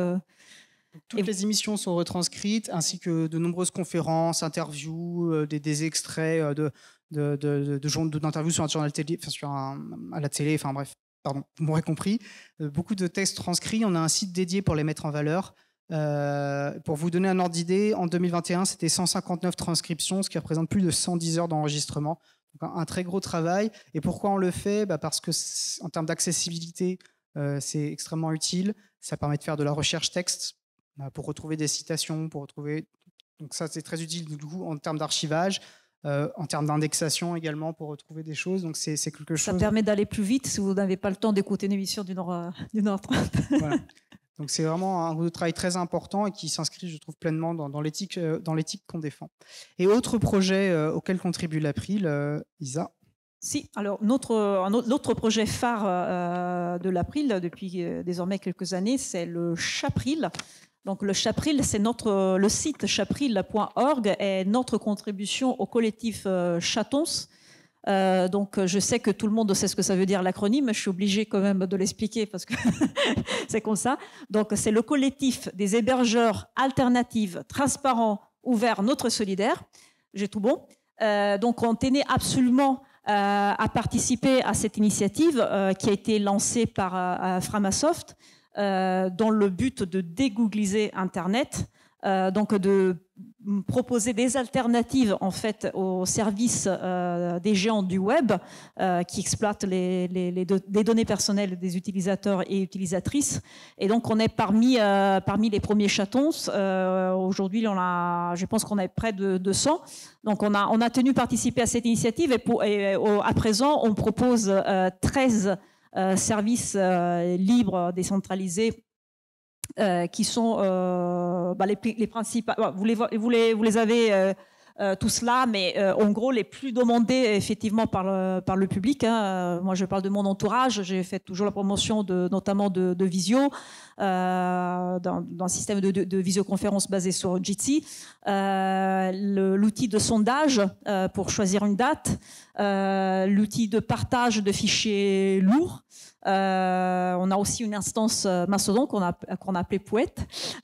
toutes les émissions sont retranscrites, ainsi que de nombreuses conférences, interviews, euh, des, extraits euh, de, de, de, d'interviews sur un journal télé, sur à la télé, enfin bref, pardon, vous m'aurez compris. Euh, beaucoup de textes transcrits. On a un site dédié pour les mettre en valeur. pour vous donner un ordre d'idée, en 2021, c'était 159 transcriptions, ce qui représente plus de 110 heures d'enregistrement. Donc, un, très gros travail. Et pourquoi on le fait bah, Parce que, en termes d'accessibilité, c'est extrêmement utile. Ça permet de faire de la recherche texte bah, pour retrouver des citations, pour retrouver. Donc ça, c'est très utile du coup en termes d'archivage. Euh, en termes d'indexation également pour retrouver des choses. Donc c'est quelque chose. Ça permet
d'aller plus vite si vous n'avez pas le temps d'écouter une émission du Nord,
Nord Voilà. Donc c'est vraiment un travail très important et qui s'inscrit, je trouve, pleinement dans, dans l'éthique euh, qu'on défend. Et autre projet euh, auquel contribue l'April, Isa
si, alors notre, notre
projet phare de l'April depuis
désormais quelques années, c'est le Chapril, donc le Chapril, c'est notre euh, le site chapril.org est notre contribution au collectif euh, Chatons. Euh, donc je sais que tout le monde sait ce que ça veut dire l'acronyme, je suis obligée quand même de l'expliquer parce que c'est comme ça. Donc c'est le collectif des hébergeurs alternatifs, transparents, ouverts, notre solidaire. J'ai tout bon. donc on tenait absolument à euh, participer à cette initiative euh, qui a été lancée par euh, Framasoft dans le but de dégoogliser Internet euh, donc de proposer des alternatives en fait aux services euh, des géants du web euh, qui exploitent les, données personnelles des utilisateurs et utilisatrices et donc on est parmi parmi les premiers chatons aujourd'hui on a je pense qu'on est près de 200 donc on a on a tenu participer à cette initiative et, pour, à présent on propose 13 services libres décentralisés euh, qui sont euh, bah, les, principales. Bah, vous les, avez euh, euh tous là, mais en gros, les plus demandés effectivement par le, public. Hein. Moi, je parle de mon entourage. J'ai fait toujours la promotion de, notamment de, Visio, d'un système de, de, visioconférence basé sur Jitsi, l'outil de sondage pour choisir une date, l'outil de partage de fichiers lourds. Euh, on a aussi une
instance euh, Mastodon qu'on a qu'on a appelée Pouette.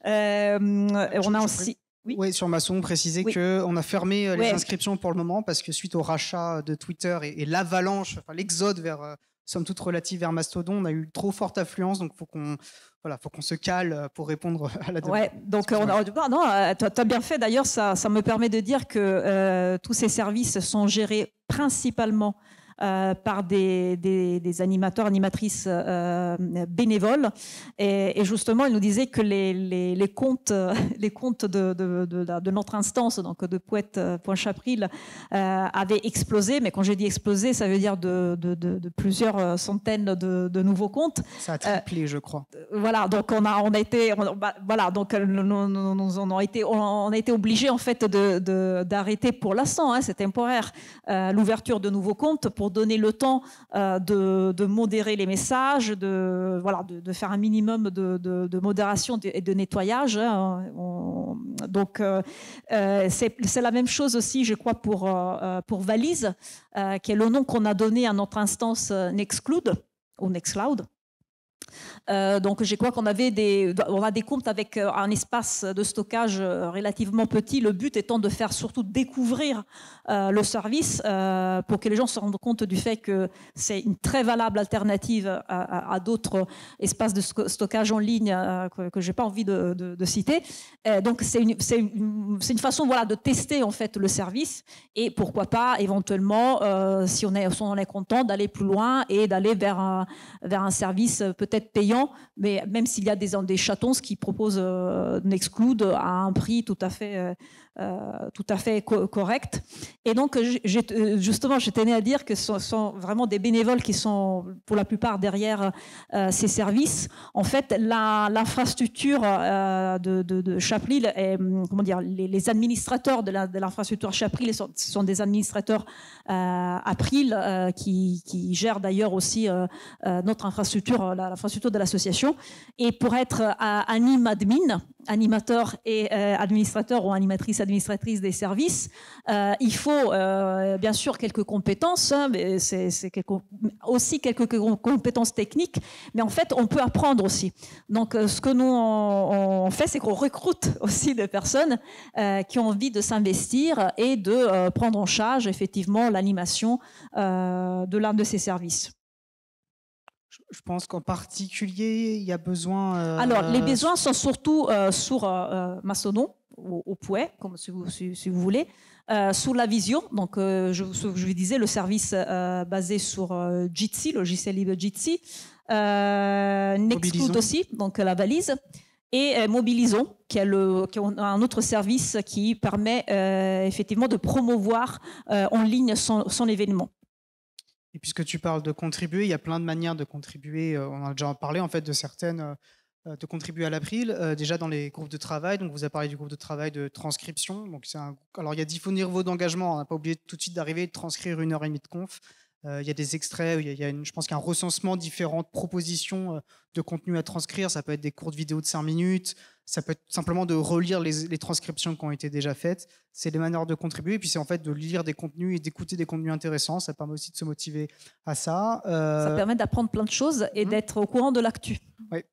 Euh, on a aussi oui. sur Mastodon préciser que on a fermé les inscriptions pour le moment parce que suite au rachat de Twitter et, l'avalanche, enfin, l'exode vers somme toute relative vers Mastodon, on a eu trop forte affluence, donc faut qu'on voilà, faut qu'on se cale pour répondre à la demande. Ouais,
donc on non, tu as bien fait d'ailleurs, ça, ça me permet de dire que tous ces services sont gérés principalement euh, par des, animateurs, animatrices euh, bénévoles. Et, justement, elle nous disait que les, comptes, les comptes euh, de, notre instance, donc de Point euh, avaient explosé. Mais quand j'ai dit explosé, ça veut dire de, plusieurs centaines de, nouveaux comptes. Ça a triplé, je crois. Voilà, donc on a, été, bah, voilà, donc nous, été, on, été obligés en fait d'arrêter pour l'instant, hein, c'est temporaire, l'ouverture de nouveaux comptes pour donner le temps euh, de, modérer les messages, de, voilà, de, faire un minimum de, modération et de nettoyage. Hein. donc, euh, euh, c'est la même chose aussi, je crois, pour, pour Valise, qui est le nom qu'on a donné à notre instance Nextcloud ou Nextcloud. Euh, donc, je crois qu'on avait des, on a des comptes avec euh, un espace de stockage euh, relativement petit. Le but étant de faire surtout découvrir le service pour que les gens se rendent compte du fait que c'est une très valable alternative à, d'autres espaces de stockage en ligne que, je j'ai pas envie de, citer. donc, c'est une, une, une, façon, voilà, de tester en fait le service et pourquoi pas éventuellement, si on est, on en est content, d'aller plus loin et d'aller vers un, vers un service peut-être peut-être payant, mais même s'il y a des, des chatons qui proposent euh, n'exclut à un prix tout à fait, euh, euh, tout à fait correct. Et donc, justement, je tenais à dire que ce sont vraiment des bénévoles qui sont pour la plupart derrière ces services. En fait, l'infrastructure de, de, est, comment dire, les, administrateurs de l'infrastructure Chaplil sont, sont, des administrateurs April qui, qui, gèrent d'ailleurs aussi notre infrastructure, la, enfin surtout de l'association. Et pour être euh, admin, animateur et euh, administrateur ou animatrice, administratrice des services, euh, il faut euh, bien sûr quelques compétences, hein, mais c'est aussi quelques compétences techniques, mais en fait on peut apprendre aussi. Donc ce que nous on fait, c'est qu'on recrute aussi des personnes qui ont envie de s'investir et de prendre en charge effectivement l'animation de l'un de ces services
je pense qu'en particulier, il y a besoin. Euh, Alors, les besoins
sont surtout euh, sur euh, euh au, Pouet, comme si vous, voulez, sur la vision. Donc, je, vous disais, le service basé sur Jitsi, logiciel libre Jitsi, Nextcloud aussi, donc la valise, et Mobilisons, qui est, un autre service qui permet effectivement de promouvoir en ligne son événement.
Et puisque tu parles de contribuer, il y a plein de manières de contribuer. Euh, on a déjà parlé en fait de certaines euh, de contribuer à l'April, euh, déjà dans les groupes de travail. Donc, vous avez parlé du groupe de travail de transcription. Donc, Alors, il y a 10 niveaux d'engagement. On hein, n'a pas oublié tout de suite d'arriver et de transcrire une heure et demie de conf. Euh, il y a des extraits, il y a, une, je pense qu'un recensement différentes propositions euh, de contenu à transcrire. Ça peut être des courtes vidéos de 5 minutes, ça peut être simplement de relire les, transcriptions qui ont été déjà faites. C'est des manières de contribuer, et puis c'est en fait de lire des contenus et d'écouter des contenus intéressants. Ça permet aussi de se motiver à ça. Euh, ça permet d'apprendre plein de choses et mm-hmm. d'être au courant de l'actu. Oui.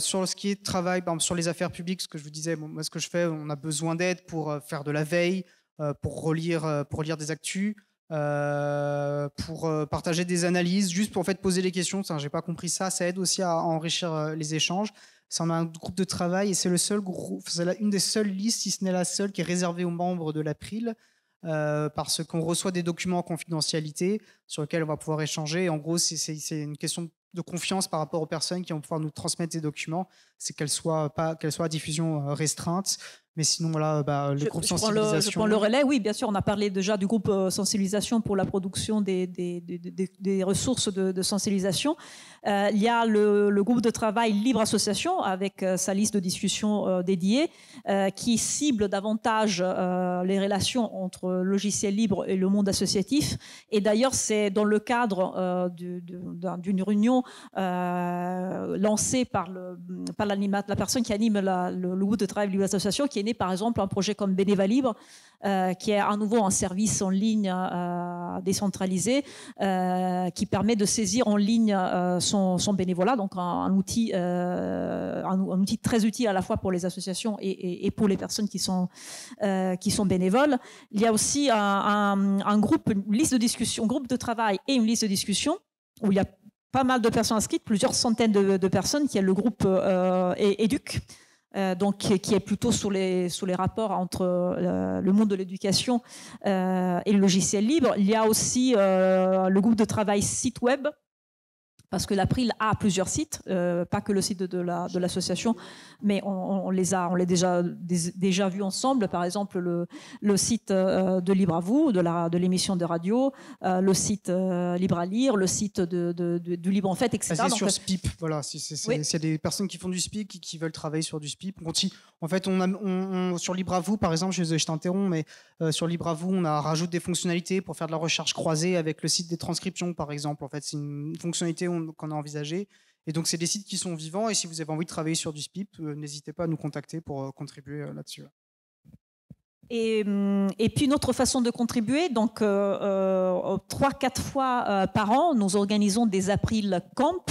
sur ce qui est travail, sur les affaires publiques, ce que je vous disais, moi ce que je fais, on a besoin d'aide pour faire de la veille, pour relire, pour lire des actus. Euh, pour euh, partager des analyses, juste pour en fait poser des questions. J'ai pas compris ça. Ça aide aussi à enrichir euh, les échanges. C'est on a un groupe de travail et c'est le seul une des seules listes, si ce n'est la seule, qui est réservée aux membres de l'April. parce qu'on reçoit des documents en confidentialité sur lesquels on va pouvoir échanger. en gros, c'est une question de confiance par rapport aux personnes qui vont pouvoir nous transmettre des documents. C'est qu'elles soient pas, qu'elles soient à diffusion restreinte. Mais sinon, là bah, le groupe sensibilisation. le, je prends le relais,
oui, bien sûr, on a parlé déjà du groupe euh, sensibilisation pour la production des, des, des, des ressources de, sensibilisation. Euh, il y a le, groupe de travail Libre Association, avec euh, sa liste de discussions dédiées dédiée, qui cible davantage les relations entre logiciels libre et le monde associatif. Et d'ailleurs, c'est dans le cadre d'une réunion lancée par, le, par la personne qui anime le, groupe de travail Libre Association qui par exemple, un projet comme Bénéva Libre, euh, qui est à nouveau un service en ligne euh, décentralisé, euh, qui permet de saisir en ligne son, bénévolat, donc un, outil, un, outil très utile à la fois pour les associations et, pour les personnes qui sont, qui sont bénévoles. Il y a aussi un, groupe, une liste de discussion, un groupe de travail et une liste de discussion où il y a pas mal de personnes inscrites, plusieurs centaines de, personnes, qui est le groupe euh, euh, donc qui est plutôt sur les, sur les rapports entre euh, le monde de l'éducation euh, et le logiciel libre. Il y a aussi le groupe de travail site web parce que l'April a plusieurs sites, euh, pas que le site de, de l'association, mais on, les a, on déjà déjà vus ensemble. Par exemple, le, le site euh, de Libre à vous, de la de l'émission de radio, euh, le site Libre à lire, le site de, du Libre en fait, etc. C'est sur SPIP,
voilà. Si c'est y a des personnes qui font du SPIP, qui, qui veulent travailler sur du SPIP, En fait, on, a, sur Libre à vous, par exemple, je, t'interromps, mais sur Libre à vous, on a rajoute des fonctionnalités pour faire de la recherche croisée avec le site des transcriptions, par exemple. En fait, c'est une fonctionnalité où on qu'on a envisagé. Et donc, c'est des sites qui sont vivants. Et si vous avez envie de travailler sur du SPIP, euh, n'hésitez pas à nous contacter pour euh, contribuer euh, là-dessus.
Et, puis une autre façon de contribuer, donc trois, quatre fois par an, nous organisons des April Camp.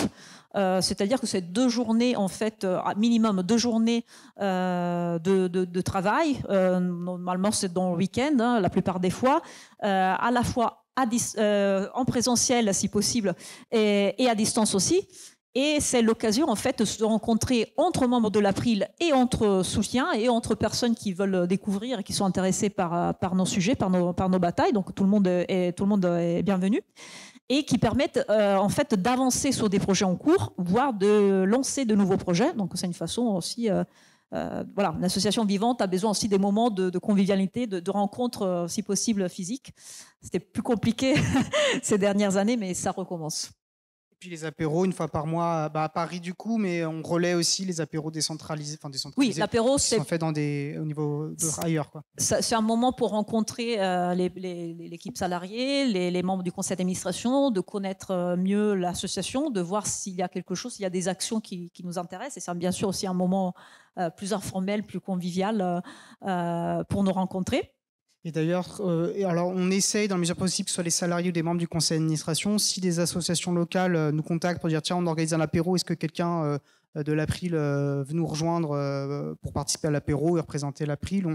c'est-à-dire que c'est deux journées, en fait, minimum deux journées de, travail. normalement, c'est dans le week-end, hein, la plupart des fois, à la fois euh, en présentiel si possible et, à distance aussi. Et c'est l'occasion en fait de se rencontrer entre membres de l'April et entre soutiens et entre personnes qui veulent découvrir et qui sont intéressées par, euh, nos sujets, par nos, batailles. Donc tout le monde est, tout le monde est bienvenu et qui permettent euh, en fait d'avancer sur des projets en cours, voire de lancer de nouveaux projets. Donc c'est une façon aussi euh, voilà, une association vivante a besoin aussi des moments de, convivialité, de, rencontres, euh, si possible, physiques. C'était plus compliqué ces dernières années, mais ça recommence
puis les apéros une fois par mois bah, à Paris du coup, mais on relaie aussi les apéros décentralisés, enfin Oui, l'apéro c'est fait dans des au niveau ailleurs
C'est un moment pour rencontrer euh, l'équipe salariée, les, membres du conseil d'administration, de connaître euh, mieux l'association, de voir s'il y a quelque chose, s'il y a des actions qui, nous intéressent. Et c'est bien sûr aussi un moment euh, plus informel, plus convivial
pour nous rencontrer. Et d'ailleurs, euh, alors on essaye dans la mesure possible que ce soit les salariés ou des membres du conseil d'administration. Si des associations locales euh, nous contactent pour dire tiens, on organise un apéro, est-ce que quelqu'un euh, de l'April veut nous rejoindre pour participer à l'apéro et représenter l'April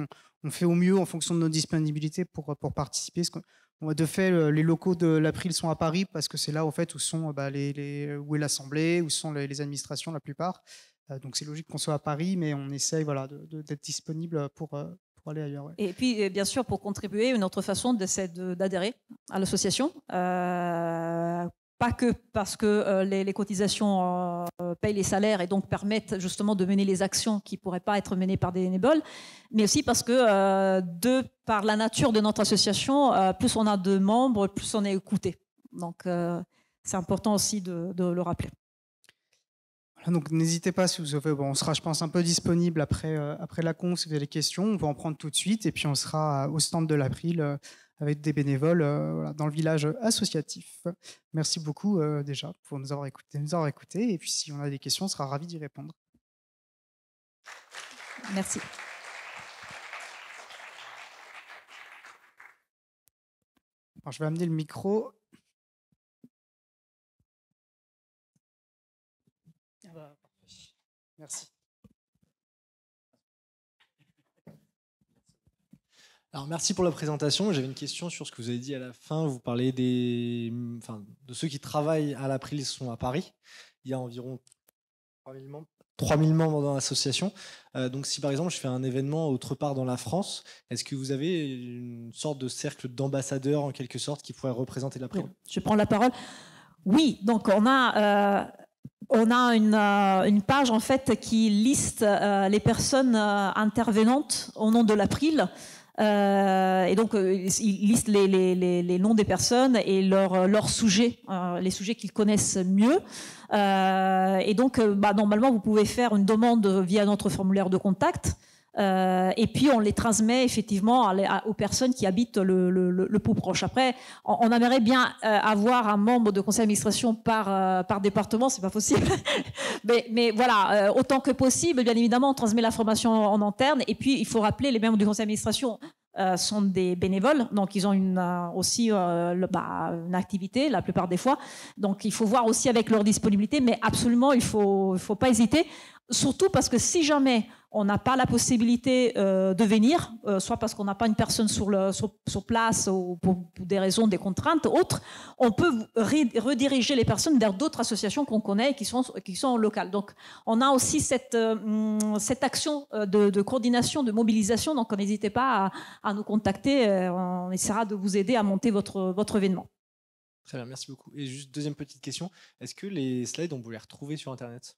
on, fait au mieux en fonction de nos disponibilités pour, pour participer. De fait, les locaux de l'April sont à Paris parce que c'est là au fait où sont bah, les, où est l'Assemblée, où sont les, les, administrations la plupart. donc c'est logique qu'on soit à Paris, mais on essaye voilà d'être disponible pour
et puis, euh, bien sûr, pour contribuer, une autre façon, c'est d'adhérer à l'association. Euh, pas que parce que euh, les, cotisations payent les salaires et donc permettent justement de mener les actions qui ne pourraient pas être menées par des bénévoles, mais aussi parce que par la nature de notre association, plus on a de membres, plus on est écouté. Donc c'est important aussi de le rappeler.
Ah, donc n'hésitez pas si vous avez, bon, on sera je pense un peu disponible après, euh, après la con si vous avez des questions, on va en prendre tout de suite et puis on sera euh, au stand de l'April euh, avec des bénévoles dans le village associatif. Merci beaucoup déjà pour nous avoir écoutés et puis si on a des questions, on sera ravi d'y répondre. Merci. je vais amener le
micro
Merci. Alors, merci pour la présentation. J'avais une question sur ce que vous avez dit à la fin. Vous parlez des, enfin, de ceux qui travaillent à l'April sont à Paris. Il y a environ 3000 membres. membres dans l'association. Euh, donc si par exemple je fais un événement autre part dans la France, est-ce que vous avez une sorte de cercle d'ambassadeurs en quelque sorte qui pourrait représenter l'April
Je prends la parole. Oui, donc on a euh, on a euh, une, page en fait qui liste euh, les personnes euh, intervenantes au nom de l'April. et donc, ils listent les, noms des personnes et leurs sujets, les sujets qu'ils connaissent mieux. et donc, bah, normalement, vous pouvez faire une demande via notre formulaire de contact. Euh, et puis on les transmet effectivement aux personnes qui habitent le, le, plus proche. Après, on, aimerait bien euh, avoir un membre de conseil d'administration par, département, euh, par département, c'est pas possible. mais, voilà, autant que possible, bien évidemment, on transmet l'information en, en interne. Et puis, il faut rappeler les membres du conseil d'administration sont des bénévoles, donc ils ont une, aussi bah, une activité la plupart des fois. Donc il faut voir aussi avec leur disponibilité, mais absolument, il ne faut, faut pas hésiter. Surtout parce que si jamais on n'a pas la possibilité euh, de venir, euh, soit parce qu'on n'a pas une personne sur, le, sur, place ou pour, des raisons, des contraintes autres, on peut rediriger les personnes vers d'autres associations qu'on connaît et qui sont, qui sont locales. Donc, on a aussi cette, euh, hum, cette action de, coordination, de mobilisation. Donc, n'hésitez pas à, nous contacter. On essaiera de vous aider à monter votre, votre événement.
Très bien, merci beaucoup. Et juste deuxième petite question. Est-ce que les slides, on vous les retrouver sur Internet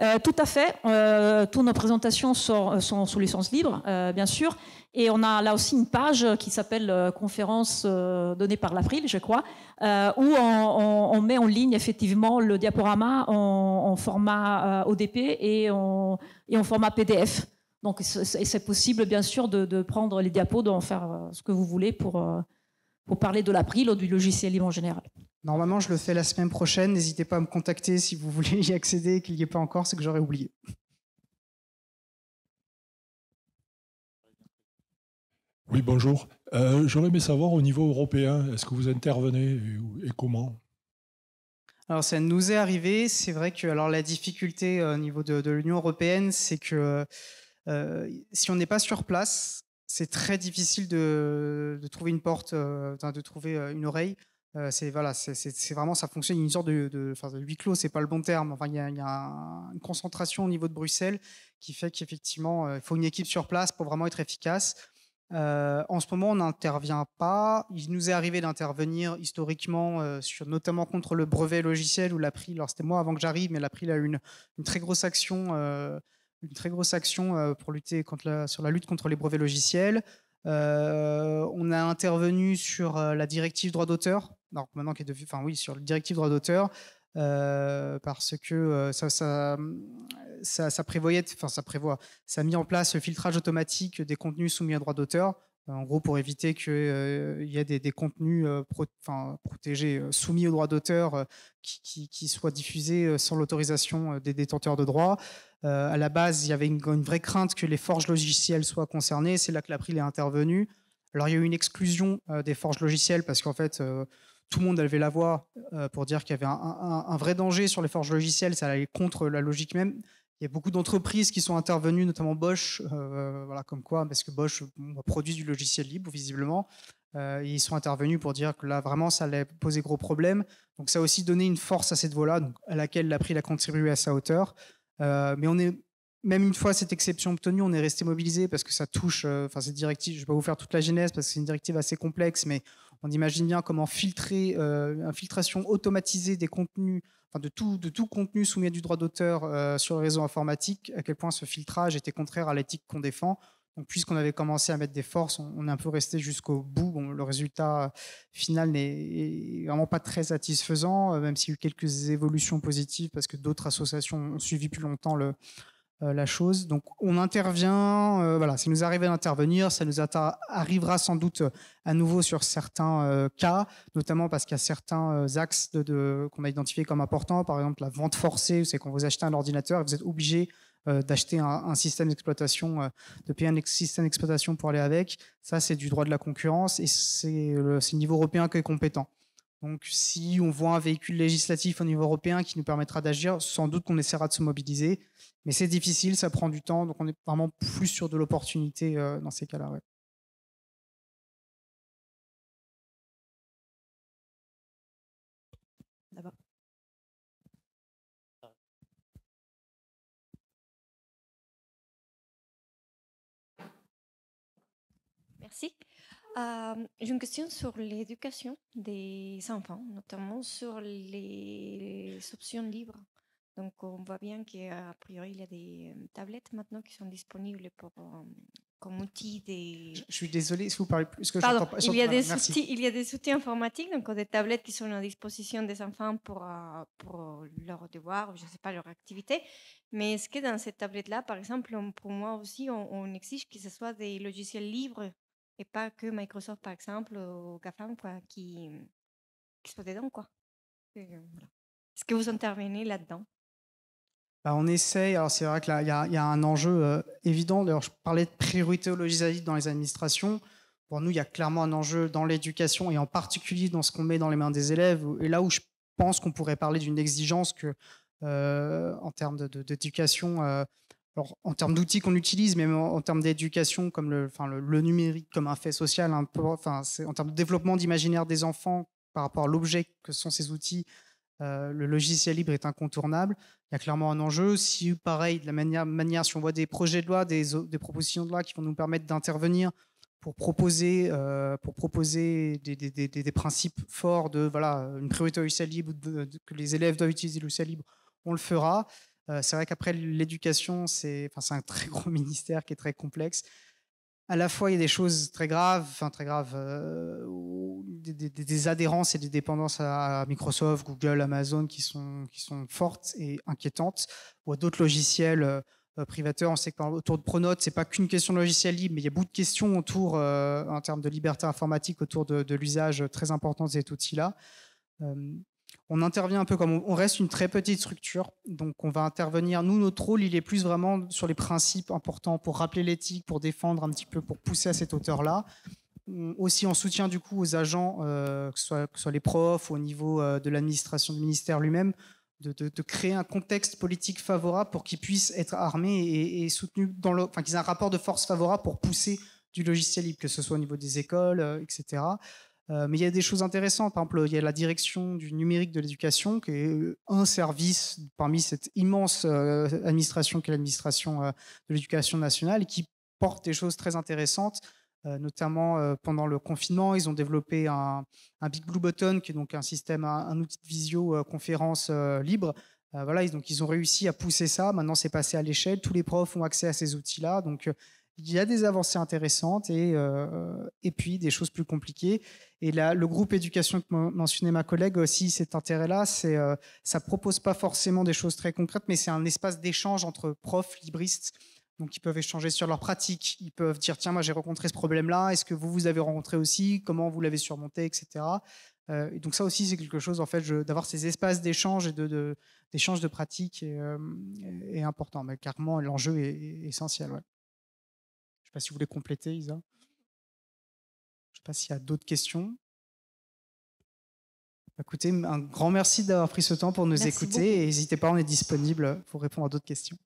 euh, tout à fait. Euh, toutes nos présentations sont, euh, sous licence libre, bien sûr. Et on a là aussi une page qui s'appelle conférence donnée par l'April, je crois, où on, met en ligne effectivement le diaporama en, format ODP et en, et en, format PDF. Donc c'est possible, bien sûr, de, de, prendre les diapos, d'en faire ce que vous voulez pour pour parler de l'April ou du logiciel
libre en général. Normalement, je le fais la semaine prochaine. N'hésitez pas à me contacter si vous voulez y accéder et qu'il n'y ait pas encore, c'est que j'aurais oublié. Oui, bonjour. Euh, j'aurais aimé savoir au niveau européen, est-ce que vous intervenez et, comment alors ça nous est arrivé, c'est vrai que alors la difficulté euh, au niveau de, l'Union européenne, c'est que euh, si on n'est pas sur place, c'est très difficile de, trouver une porte, euh, de trouver euh, une oreille. Euh, c'est voilà, c'est vraiment ça fonctionne une sorte de, enfin, huis clos, c'est pas le bon terme. Enfin, il y a, une concentration au niveau de Bruxelles qui fait qu'effectivement, il faut une équipe sur place pour vraiment être efficace. en ce moment, on n'intervient pas. Il nous est arrivé d'intervenir historiquement, sur, notamment contre le brevet logiciel où la pris alors c'était moi avant que j'arrive, mais la pris a eu une, une, très grosse action une très grosse action euh, pour lutter contre la, sur la lutte contre les brevets logiciels. Euh, on a intervenu sur euh, la directive droit d'auteur, maintenant qui est enfin oui, sur la directive droit d'auteur, parce que ça, ça, ça prévoyait, enfin ça prévoit, ça a mis en place le filtrage automatique des contenus soumis à droit d'auteur bah, en gros, pour éviter qu'il euh, y ait des, contenus euh, protégés, euh, soumis aux droits d'auteur, qui, soient diffusés sans l'autorisation des détenteurs de droits. à la base, il y avait une, vraie crainte que les forges logicielles soient concernées. C'est là que l'April est intervenu. Alors, il y a eu une exclusion des forges logicielles parce qu'en fait, tout le monde avait la voix pour dire qu'il y avait un, un, vrai danger sur les forges logicielles. Ça allait contre la logique même il y a beaucoup d'entreprises qui sont intervenues, notamment Bosch, euh, voilà, comme quoi, parce que Bosch produit du logiciel libre, visiblement. Euh, ils sont intervenus pour dire que là, vraiment, ça allait poser gros problèmes. Donc, ça a aussi donné une force à cette voie-là, à laquelle la a contribué à sa hauteur. Euh, mais on est, même une fois cette exception obtenue, on est resté mobilisé parce que ça touche, enfin, cette directive, je ne vais pas vous faire toute la genèse parce que c'est une directive assez complexe, mais on imagine bien comment filtrer, euh, une filtration automatisée des contenus, enfin de tout, de tout contenu soumis à du droit d'auteur euh, sur le réseau informatique, à quel point ce filtrage était contraire à l'éthique qu'on défend. Donc, puisqu'on avait commencé à mettre des forces, on, est un peu resté jusqu'au bout. le résultat euh, final n'est vraiment pas très satisfaisant, même s'il y a eu quelques évolutions positives parce que d'autres associations ont suivi plus longtemps le, euh, la chose. Donc on intervient, euh, voilà, ça nous arrive d'intervenir, ça nous arrivera sans doute euh, à nouveau sur certains cas, notamment parce qu'il y a certains axes qu'on a identifiés comme importants, par exemple la vente forcée, c'est quand vous achetez un ordinateur et vous êtes obligé d'acheter un, système d'exploitation, de payer un système d'exploitation pour aller avec. Ça, c'est du droit de la concurrence et c'est le niveau européen qui est compétent. Donc, si on voit un véhicule législatif au niveau européen qui nous permettra d'agir, sans doute qu'on essaiera de se mobiliser. Mais c'est difficile, ça prend du temps, donc on est vraiment plus sûr de l'opportunité euh, dans ces cas-là.
Euh, j'ai une question sur l'éducation des enfants, notamment sur les options libres. Donc, on voit bien qu'à euh, priori, il y a des euh, tablettes maintenant qui sont disponibles pour, comme outil
des. Je, suis désolée, si vous parlez plus que Pardon, il, y a des outils,
il y a des outils informatiques, donc des tablettes qui sont à disposition des enfants pour, pour leurs devoirs, je ne sais pas, leur activité. Mais est-ce que dans cette tablette-là, par exemple, pour moi aussi, on, on exige que ce soit des logiciels libres pas que Microsoft, par exemple, ou GAFAM, quoi, qui, mmh, qui sont dedans. Quoi. Euh, Est-ce que vous intervenez là-dedans
bah, on essaye, alors c'est vrai qu'il y, y, a un enjeu euh, évident, d'ailleurs je parlais de priorité au logiciel dans les administrations, pour nous il y a clairement un enjeu dans l'éducation et en particulier dans ce qu'on met dans les mains des élèves, et là où je pense qu'on pourrait parler d'une exigence que euh, en termes d'éducation de, en termes d'outils qu'on utilise, mais en, termes d'éducation, comme le, enfin, le, numérique comme un fait social, un peu, en termes de développement d'imaginaire des enfants par rapport à l'objet que sont ces outils, euh, le logiciel libre est incontournable. Il y a clairement un enjeu. Si, pareil, de la manière, manière si on voit des projets de loi, des, propositions de loi qui vont nous permettre d'intervenir pour proposer, euh, pour proposer des, principes forts de voilà, une priorité au logiciel libre, que les élèves doivent utiliser le logiciel libre, on le fera c'est vrai qu'après l'éducation, c'est un très gros ministère qui est très complexe. À la fois, il y a des choses très graves, enfin très graves, des, adhérences et des dépendances à Microsoft, Google, Amazon qui sont qui sont fortes et inquiétantes, ou à d'autres logiciels euh, privateurs. On sait qu'autour autour de Pronote, c'est pas qu'une question de logiciel libre, mais il y a beaucoup de questions autour, en termes de liberté informatique, autour de, de l'usage très important de cet outil-là on intervient un peu comme on, reste une très petite structure, donc on va intervenir. Nous, notre rôle, il est plus vraiment sur les principes importants pour rappeler l'éthique, pour défendre un petit peu, pour pousser à cette hauteur-là aussi on soutient du coup aux agents, euh, que, ce soit, les profs au niveau euh, de l'administration du ministère lui-même, de, créer un contexte politique favorable pour qu'ils puissent être armés et, soutenus dans le, enfin qu'ils aient un rapport de force favorable pour pousser du logiciel libre, que ce soit au niveau des écoles, euh, etc. Euh, mais il y a des choses intéressantes. Par exemple, il y a la direction du numérique de l'éducation, qui est euh, un service parmi cette immense euh, administration qu'est l'administration de l'éducation nationale, qui porte des choses très intéressantes. notamment pendant le confinement, ils ont développé un, Big Blue Button, qui est donc un système, un outil de visioconférence libre. voilà, donc ils ont réussi à pousser ça. Maintenant, c'est passé à l'échelle. Tous les profs ont accès à ces outils-là. Donc il y a des avancées intéressantes et, euh, et puis des choses plus compliquées. Et là, le groupe éducation que mentionnait ma collègue aussi, cet intérêt-là, c'est euh, ça propose pas forcément des choses très concrètes, mais c'est un espace d'échange entre profs, libristes. Donc, ils peuvent échanger sur leurs pratiques. Ils peuvent dire tiens, moi j'ai rencontré ce problème-là. Est-ce que vous vous avez rencontré aussi Comment vous l'avez surmonté, etc. Euh, et donc ça aussi c'est quelque chose en fait d'avoir ces espaces d'échange et d'échange de, pratiques est, est, important. Mais clairement l'enjeu est, essentiel sais pas si vous voulez compléter, Isa. Je ne sais pas s'il y a d'autres questions. Écoutez, un grand merci d'avoir pris ce temps pour nous écouter et N'hésitez pas, on est disponible pour répondre à d'autres questions.